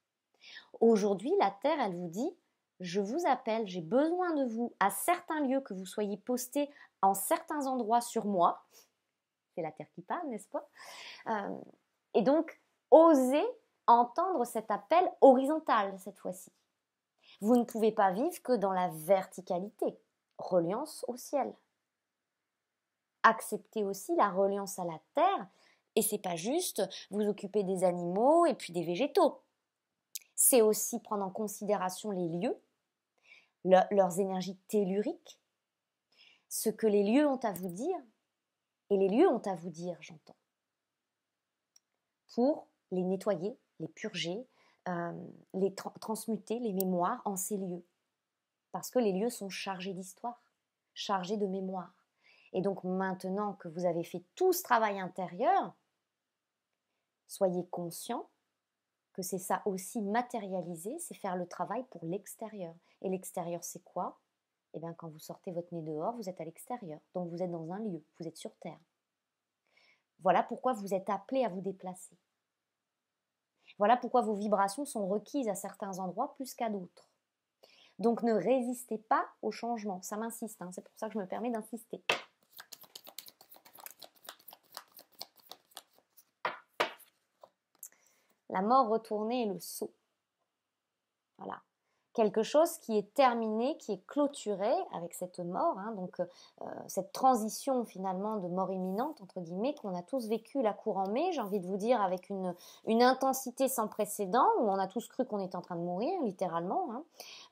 aujourd'hui la Terre, elle vous dit, je vous appelle, j'ai besoin de vous à certains lieux, que vous soyez postés en certains endroits sur moi. C'est la Terre qui parle, n'est-ce pas euh, Et donc, osez entendre cet appel horizontal cette fois-ci. Vous ne pouvez pas vivre que dans la verticalité, reliance au ciel. Acceptez aussi la reliance à la terre, et c'est pas juste vous occuper des animaux et puis des végétaux. C'est aussi prendre en considération les lieux, leurs énergies telluriques, ce que les lieux ont à vous dire, et les lieux ont à vous dire, j'entends, pour les nettoyer, les purger, euh, les transmuter, les mémoires en ces lieux. Parce que les lieux sont chargés d'histoire, chargés de mémoire. Et donc maintenant que vous avez fait tout ce travail intérieur, soyez conscient que c'est ça aussi matérialiser, c'est faire le travail pour l'extérieur. Et l'extérieur, c'est quoi Eh bien, quand vous sortez votre nez dehors, vous êtes à l'extérieur. Donc, vous êtes dans un lieu, vous êtes sur Terre. Voilà pourquoi vous êtes appelé à vous déplacer. Voilà pourquoi vos vibrations sont requises à certains endroits plus qu'à d'autres. Donc ne résistez pas au changement. Ça m'insiste, hein. c'est pour ça que je me permets d'insister. La mort retournée et le saut. Voilà quelque chose qui est terminé, qui est clôturé avec cette mort, hein, donc euh, cette transition finalement de mort imminente, entre guillemets, qu'on a tous vécu la cour en mai, j'ai envie de vous dire, avec une, intensité sans précédent, où on a tous cru qu'on était en train de mourir, littéralement. Hein.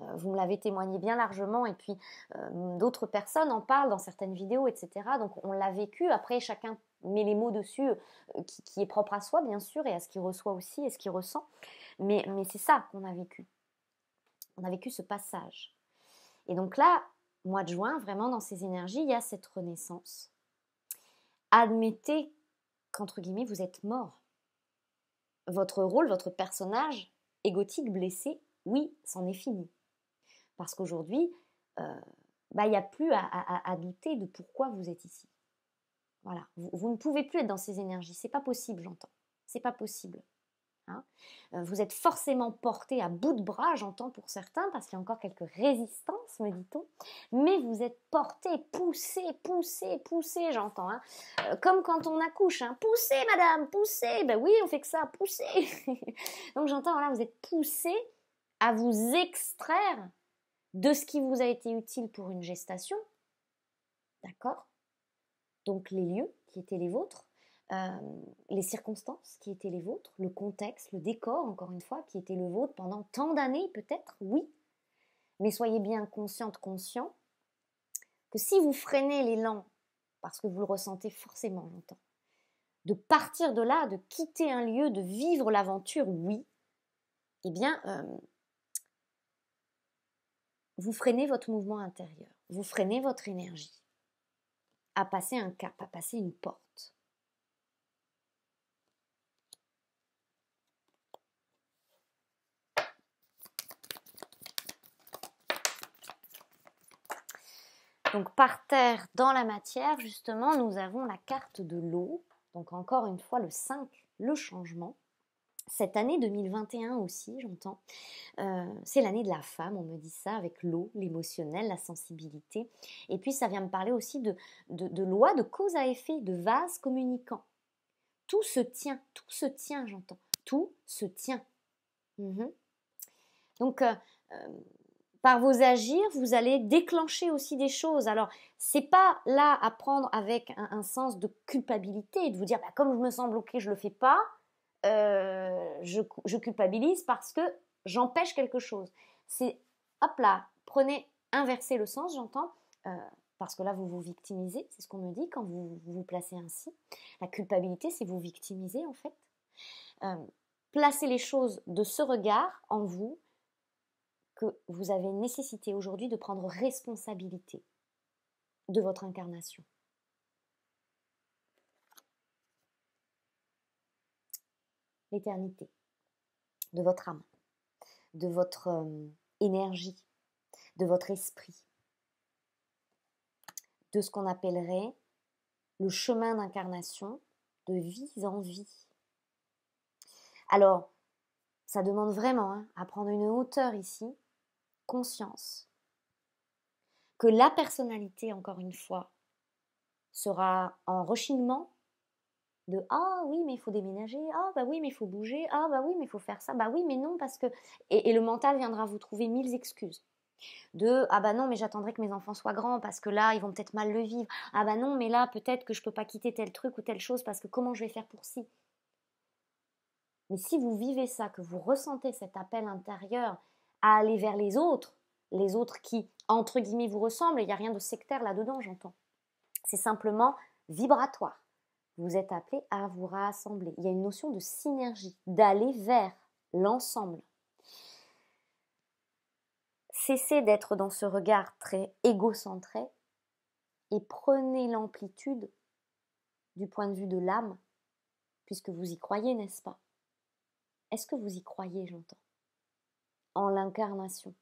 Euh, vous me l'avez témoigné bien largement, et puis euh, d'autres personnes en parlent dans certaines vidéos, etc. Donc on l'a vécu, après chacun met les mots dessus, qui, est propre à soi, bien sûr, et à ce qu'il reçoit aussi, et ce qu'il ressent. mais c'est ça qu'on a vécu. On a vécu ce passage. Et donc là, mois de juin, vraiment dans ces énergies, il y a cette renaissance. Admettez qu'entre guillemets, vous êtes mort. Votre rôle, votre personnage égotique, blessé, oui, c'en est fini. Parce qu'aujourd'hui, euh, bah, il n'y a plus à, douter de pourquoi vous êtes ici. Voilà, vous, vous ne pouvez plus être dans ces énergies, c'est pas possible, j'entends. C'est pas possible. Hein. Euh, vous êtes forcément porté à bout de bras, j'entends pour certains, parce qu'il y a encore quelques résistances, me dit-on, mais vous êtes porté, poussé, poussé, poussé, j'entends. Hein. Euh, comme quand on accouche, hein poussé madame, poussé, ben oui, on fait que ça, poussé. Donc j'entends, là, vous êtes poussé à vous extraire de ce qui vous a été utile pour une gestation, d'accord Donc les lieux qui étaient les vôtres, euh, les circonstances qui étaient les vôtres, le contexte, le décor, encore une fois, qui était le vôtre pendant tant d'années peut-être, oui. Mais soyez bien consciente, conscient, que si vous freinez l'élan, parce que vous le ressentez forcément, longtemps, de partir de là, de quitter un lieu, de vivre l'aventure, oui, eh bien, euh, vous freinez votre mouvement intérieur, vous freinez votre énergie à passer un cap, à passer une porte. Donc par terre, dans la matière, justement, nous avons la carte de l'eau. Donc encore une fois, le 5, le changement. Cette année 2021 aussi, j'entends, euh, c'est l'année de la femme, on me dit ça, avec l'eau, l'émotionnel, la sensibilité. Et puis ça vient me parler aussi de, de, de loi de cause à effet, de vase communicant. Tout se tient, tout se tient, j'entends. Tout se tient. Mhm. Donc, euh, euh, par vos agir, vous allez déclencher aussi des choses. Alors, c'est pas là à prendre avec un, sens de culpabilité, et de vous dire, bah, comme je me sens bloqué, je le fais pas, euh, je, culpabilise parce que j'empêche quelque chose. C'est, hop là, prenez, inverser le sens, j'entends, euh, parce que là, vous vous victimisez, c'est ce qu'on me dit quand vous, vous, placez ainsi. La culpabilité, c'est vous victimiser, en fait. Euh, placez les choses de ce regard en vous, que vous avez nécessité aujourd'hui de prendre responsabilité de votre incarnation. L'éternité de votre âme, de votre euh, énergie, de votre esprit, de ce qu'on appellerait le chemin d'incarnation de vie en vie. Alors, ça demande vraiment hein, à prendre une hauteur ici conscience que la personnalité, encore une fois, sera en rechignement de ah oui mais il faut déménager ah bah oui mais il faut bouger ah bah oui mais il faut faire ça bah oui mais non parce que et, et, le mental viendra vous trouver mille excuses de ah bah non mais j'attendrai que mes enfants soient grands parce que là ils vont peut-être mal le vivre ah bah non mais là peut-être que je ne peux pas quitter tel truc ou telle chose parce que comment je vais faire pour si mais si vous vivez ça que vous ressentez cet appel intérieur à aller vers les autres, les autres qui, entre guillemets, vous ressemblent. Il n'y a rien de sectaire là-dedans, j'entends. C'est simplement vibratoire. Vous êtes appelé à vous rassembler. Il y a une notion de synergie, d'aller vers l'ensemble. Cessez d'être dans ce regard très égocentré et prenez l'amplitude du point de vue de l'âme, puisque vous y croyez, n'est-ce pas Est-ce que vous y croyez, j'entends en l'incarnation,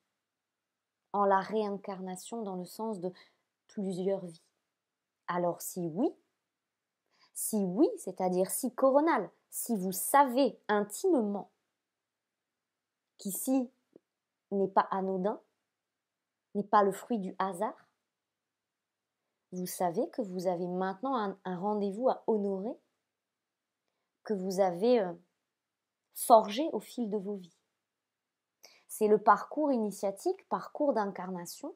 en la réincarnation dans le sens de plusieurs vies. Alors si oui, si oui, c'est-à-dire si coronal, si vous savez intimement qu'ici n'est pas anodin, n'est pas le fruit du hasard, vous savez que vous avez maintenant un, rendez-vous à honorer, que vous avez euh, forgé au fil de vos vies. C'est le parcours initiatique, parcours d'incarnation.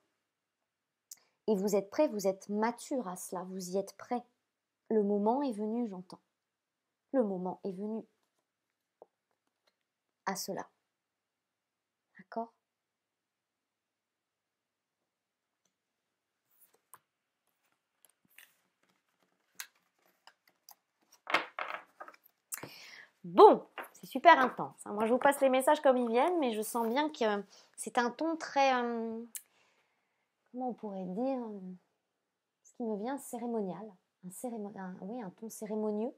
Et vous êtes prêt, vous êtes mature à cela, vous y êtes prêt. Le moment est venu, j'entends. Le moment est venu à cela. D'accord Bon, super intense. Hein. Moi, je vous passe les messages comme ils viennent, mais je sens bien que euh, c'est un ton très. Euh, comment on pourrait dire euh, Ce qui me vient, cérémonial. Un, oui, un ton cérémonieux.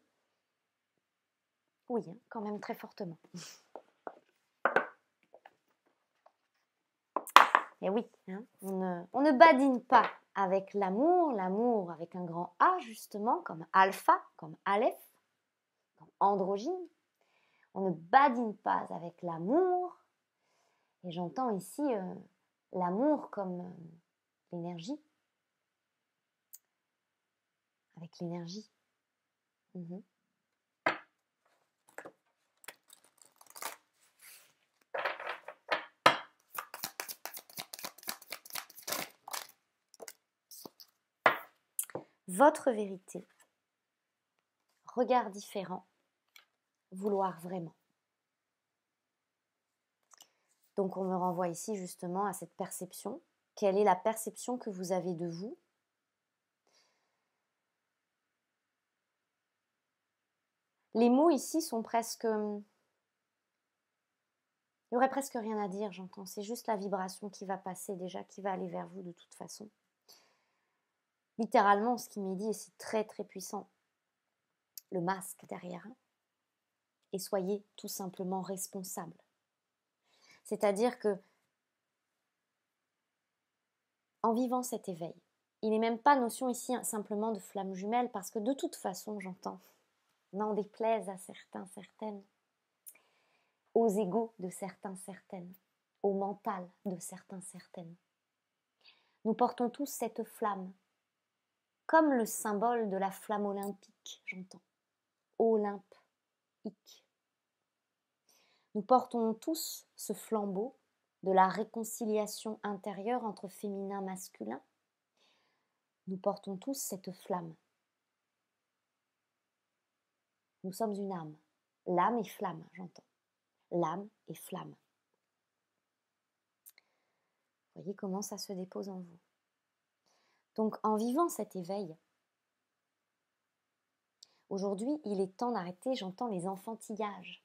Oui, hein, quand même très fortement. Et eh oui, hein, on, ne, on ne badine pas avec l'amour, l'amour avec un grand A justement, comme alpha, comme aleph, comme androgyne. On ne badine pas avec l'amour. Et j'entends ici euh, l'amour comme euh, l'énergie. Avec l'énergie. Mhm. Votre vérité. Regard différent vouloir vraiment. Donc on me renvoie ici justement à cette perception. Quelle est la perception que vous avez de vous Les mots ici sont presque... Hum, il n'y aurait presque rien à dire, j'entends. C'est juste la vibration qui va passer déjà, qui va aller vers vous de toute façon. Littéralement, ce qui m'est dit, et c'est très très puissant. Le masque derrière. Hein, et soyez tout simplement responsable. C'est-à-dire que en vivant cet éveil, il n'est même pas notion ici simplement de flamme jumelle parce que de toute façon, j'entends, n'en déplaise à certains, certaines, aux égaux de certains, certaines, au mental de certains, certaines. Nous portons tous cette flamme, comme le symbole de la flamme olympique, j'entends. Olympique. Nous portons tous ce flambeau de la réconciliation intérieure entre féminin et masculin. Nous portons tous cette flamme. Nous sommes une âme. L'âme est flamme, j'entends. L'âme est flamme. Voyez comment ça se dépose en vous. Donc en vivant cet éveil, aujourd'hui il est temps d'arrêter, j'entends, les enfantillages.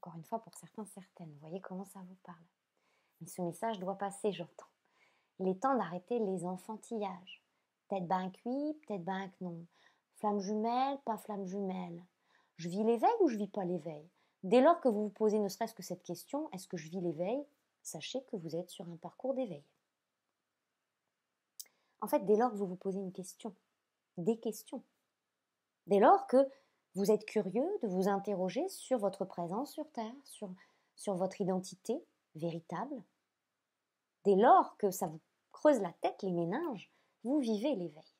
Encore une fois, pour certains, certaines. Vous voyez comment ça vous parle. Mais ce message doit passer, j'entends. Il est temps d'arrêter les enfantillages. Peut-être ben cuit, peut-être ben que non. Flamme jumelle, pas flamme jumelle. Je vis l'éveil ou je vis pas l'éveil Dès lors que vous vous posez ne serait-ce que cette question, est-ce que je vis l'éveil Sachez que vous êtes sur un parcours d'éveil. En fait, dès lors que vous vous posez une question, des questions, dès lors que vous êtes curieux de vous interroger sur votre présence sur Terre, sur, sur votre identité véritable. Dès lors que ça vous creuse la tête, les méninges, vous vivez l'éveil.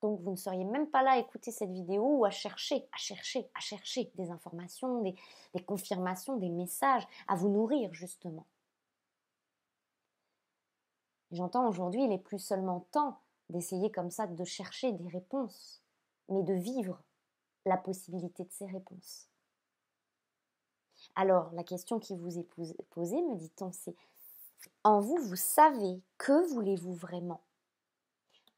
Donc vous ne seriez même pas là à écouter cette vidéo ou à chercher, à chercher, à chercher des informations, des, des confirmations, des messages, à vous nourrir justement. J'entends aujourd'hui, il n'est plus seulement temps d'essayer comme ça de chercher des réponses mais de vivre la possibilité de ces réponses. Alors, la question qui vous est posée, me dit-on, c'est en vous, vous savez, que voulez-vous vraiment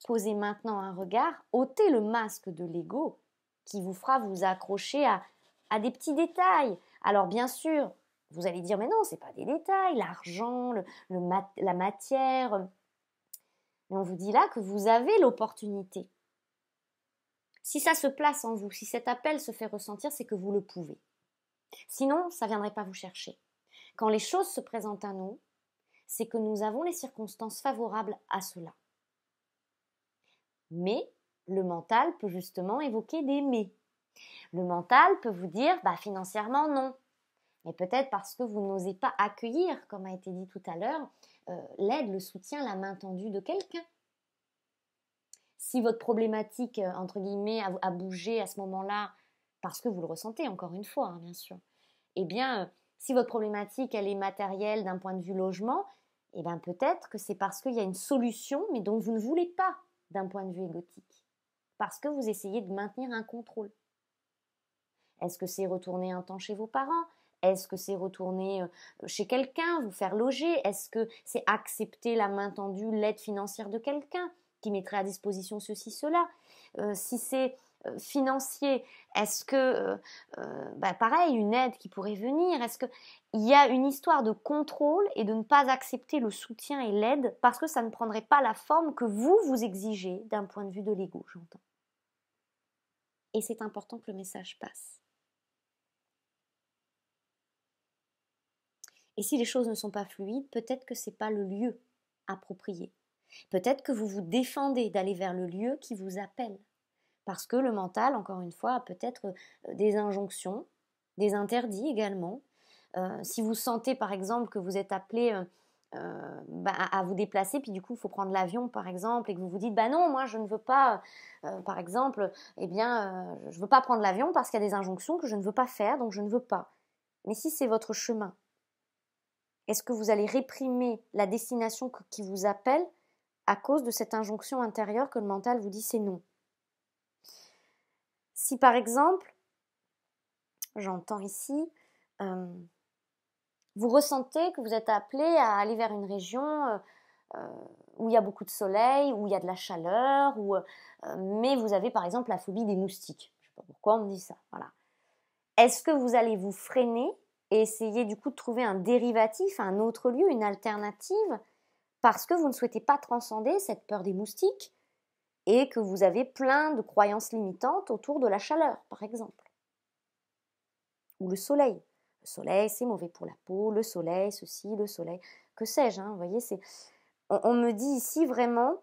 Posez maintenant un regard, ôtez le masque de l'ego qui vous fera vous accrocher à, à des petits détails. Alors, bien sûr, vous allez dire, mais non, c'est pas des détails, l'argent, le, la matière. Mais on vous dit là que vous avez l'opportunité si ça se place en vous, si cet appel se fait ressentir, c'est que vous le pouvez. Sinon, ça ne viendrait pas vous chercher. Quand les choses se présentent à nous, c'est que nous avons les circonstances favorables à cela. Mais le mental peut justement évoquer des mais. Le mental peut vous dire bah financièrement non. Mais peut-être parce que vous n'osez pas accueillir, comme a été dit tout à l'heure, euh, l'aide, le soutien, la main tendue de quelqu'un si votre problématique, euh, entre guillemets, a, bougé à ce moment-là, parce que vous le ressentez, encore une fois, hein, bien sûr, eh bien, euh, si votre problématique, elle est matérielle d'un point de vue logement, eh bien, peut-être que c'est parce qu'il y a une solution, mais dont vous ne voulez pas d'un point de vue égotique. Parce que vous essayez de maintenir un contrôle. Est-ce que c'est retourner un temps chez vos parents Est-ce que c'est retourner euh, chez quelqu'un, vous faire loger Est-ce que c'est accepter la main tendue, l'aide financière de quelqu'un qui mettrait à disposition ceci, cela. Euh, si c'est euh, financier, est-ce que, euh, bah, pareil, une aide qui pourrait venir Est-ce qu'il y a une histoire de contrôle et de ne pas accepter le soutien et l'aide parce que ça ne prendrait pas la forme que vous vous exigez d'un point de vue de l'ego, j'entends. Et c'est important que le message passe. Et si les choses ne sont pas fluides, peut-être que ce n'est pas le lieu approprié Peut-être que vous vous défendez d'aller vers le lieu qui vous appelle. Parce que le mental, encore une fois, a peut-être euh, des injonctions, des interdits également. Euh, si vous sentez, par exemple, que vous êtes appelé euh, bah, à vous déplacer, puis du coup, il faut prendre l'avion, par exemple, et que vous vous dites, bah non, moi, je ne veux pas, par exemple, eh bien, je ne veux pas prendre l'avion parce qu'il y a des injonctions que je ne veux pas faire, donc je ne veux pas. Mais si c'est votre chemin, est-ce que vous allez réprimer la destination qui vous appelle à cause de cette injonction intérieure que le mental vous dit c'est non. Si par exemple, j'entends ici, euh, vous ressentez que vous êtes appelé à aller vers une région euh, euh, où il y a beaucoup de soleil, où il y a de la chaleur, mais vous avez par exemple la phobie des moustiques. Je ne sais pas pourquoi on me dit ça. Voilà. Est-ce que vous allez vous freiner et essayer du coup de trouver un dérivatif, un autre lieu, une alternative parce que vous ne souhaitez pas transcender cette peur des moustiques et que vous avez plein de croyances limitantes autour de la chaleur, par exemple. Ou le soleil. Le soleil, c'est mauvais pour la peau, le soleil, ceci, le soleil, que sais-je, hein, voyez, On, on me dit ici vraiment,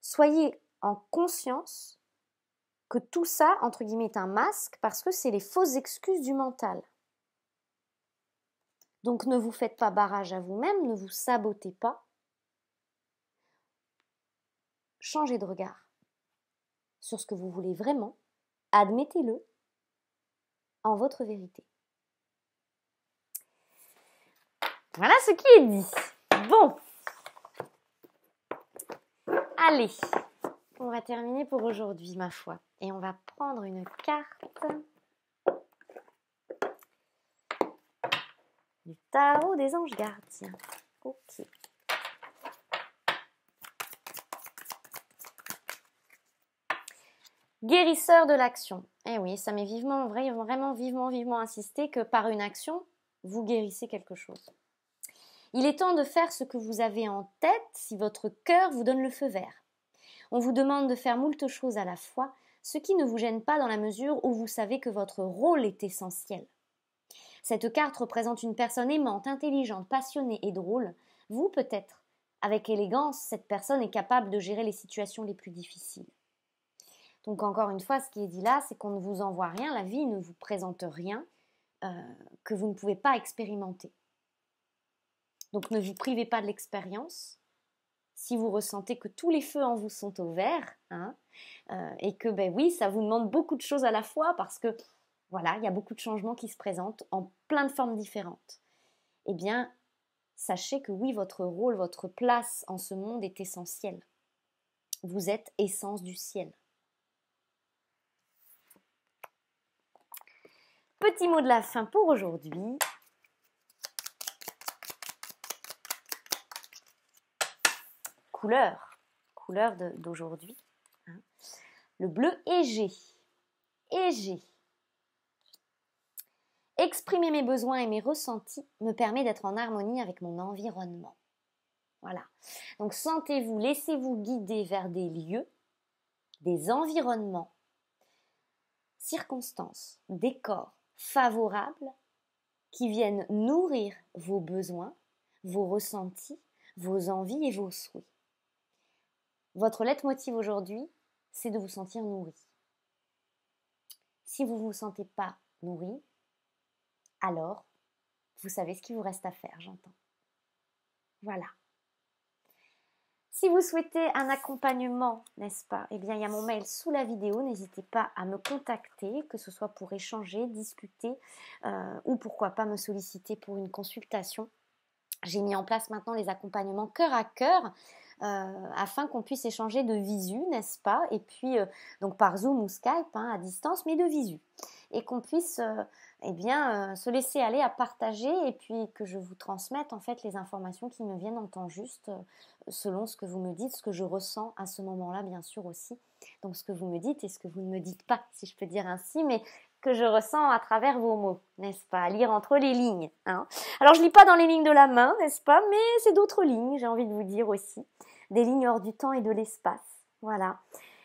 soyez en conscience que tout ça, entre guillemets, est un masque parce que c'est les fausses excuses du mental. Donc ne vous faites pas barrage à vous-même, ne vous sabotez pas. Changez de regard sur ce que vous voulez vraiment, admettez-le en votre vérité. Voilà ce qui est dit. Bon. Allez, on va terminer pour aujourd'hui, ma foi. Et on va prendre une carte. du tarot des anges gardiens. Ok. Guérisseur de l'action. Eh oui, ça m'est vivement, vraiment vivement, vivement insisté que par une action, vous guérissez quelque chose. Il est temps de faire ce que vous avez en tête si votre cœur vous donne le feu vert. On vous demande de faire moult choses à la fois, ce qui ne vous gêne pas dans la mesure où vous savez que votre rôle est essentiel. Cette carte représente une personne aimante, intelligente, passionnée et drôle. Vous peut-être. Avec élégance, cette personne est capable de gérer les situations les plus difficiles. Donc encore une fois, ce qui est dit là, c'est qu'on ne vous envoie rien, la vie ne vous présente rien euh, que vous ne pouvez pas expérimenter. Donc ne vous privez pas de l'expérience. Si vous ressentez que tous les feux en vous sont au vert, hein, euh, et que ben oui, ça vous demande beaucoup de choses à la fois parce que voilà, il y a beaucoup de changements qui se présentent en plein de formes différentes. Eh bien, sachez que oui, votre rôle, votre place en ce monde est essentiel. Vous êtes essence du ciel. Petit mot de la fin pour aujourd'hui. Couleur, couleur d'aujourd'hui. Hein. Le bleu égé. Égé. Exprimer mes besoins et mes ressentis me permet d'être en harmonie avec mon environnement. Voilà. Donc sentez-vous, laissez-vous guider vers des lieux, des environnements, circonstances, décors favorables qui viennent nourrir vos besoins, vos ressentis, vos envies et vos souhaits. Votre lettre motive aujourd'hui, c'est de vous sentir nourri. Si vous ne vous sentez pas nourri, alors vous savez ce qu'il vous reste à faire, j'entends. Voilà. Si vous souhaitez un accompagnement, n'est-ce pas Eh bien, il y a mon mail sous la vidéo. N'hésitez pas à me contacter, que ce soit pour échanger, discuter euh, ou pourquoi pas me solliciter pour une consultation. J'ai mis en place maintenant les accompagnements cœur à cœur. Euh, afin qu'on puisse échanger de visu, n'est-ce pas Et puis, euh, donc par Zoom ou Skype, hein, à distance, mais de visu. Et qu'on puisse eh bien, euh, se laisser aller à partager et puis que je vous transmette en fait les informations qui me viennent en temps juste, euh, selon ce que vous me dites, ce que je ressens à ce moment-là, bien sûr aussi. Donc, ce que vous me dites et ce que vous ne me dites pas, si je peux dire ainsi, mais que je ressens à travers vos mots, n'est-ce pas Lire entre les lignes. Hein. Alors, je lis pas dans les lignes de la main, n'est-ce pas Mais c'est d'autres lignes, j'ai envie de vous dire aussi, des lignes hors du temps et de l'espace. Voilà.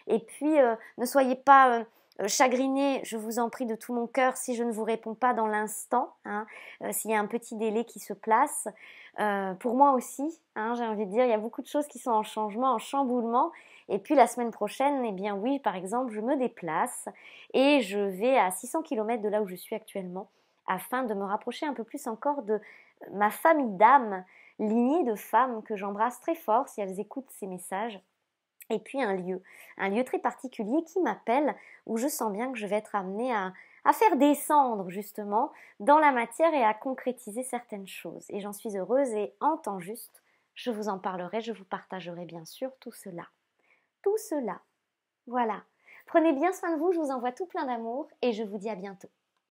Et puis, euh, ne soyez pas euh, chagrinée, je vous en prie de tout mon cœur si je ne vous réponds pas dans l'instant, hein, euh, s'il y a un petit délai qui se place. Euh, pour moi aussi, hein, j'ai envie de dire, il y a beaucoup de choses qui sont en changement, en chamboulement. Et puis la semaine prochaine, eh bien oui, par exemple, je me déplace et je vais à 600 km de là où je suis actuellement afin de me rapprocher un peu plus encore de ma famille d'âmes, lignée de femmes que j'embrasse très fort si elles écoutent ces messages. Et puis un lieu, un lieu très particulier qui m'appelle, où je sens bien que je vais être amenée à, à faire descendre justement dans la matière et à concrétiser certaines choses. Et j'en suis heureuse et en temps juste, je vous en parlerai, je vous partagerai bien sûr tout cela. Tout cela. Voilà. Prenez bien soin de vous, je vous envoie tout plein d'amour et je vous dis à bientôt.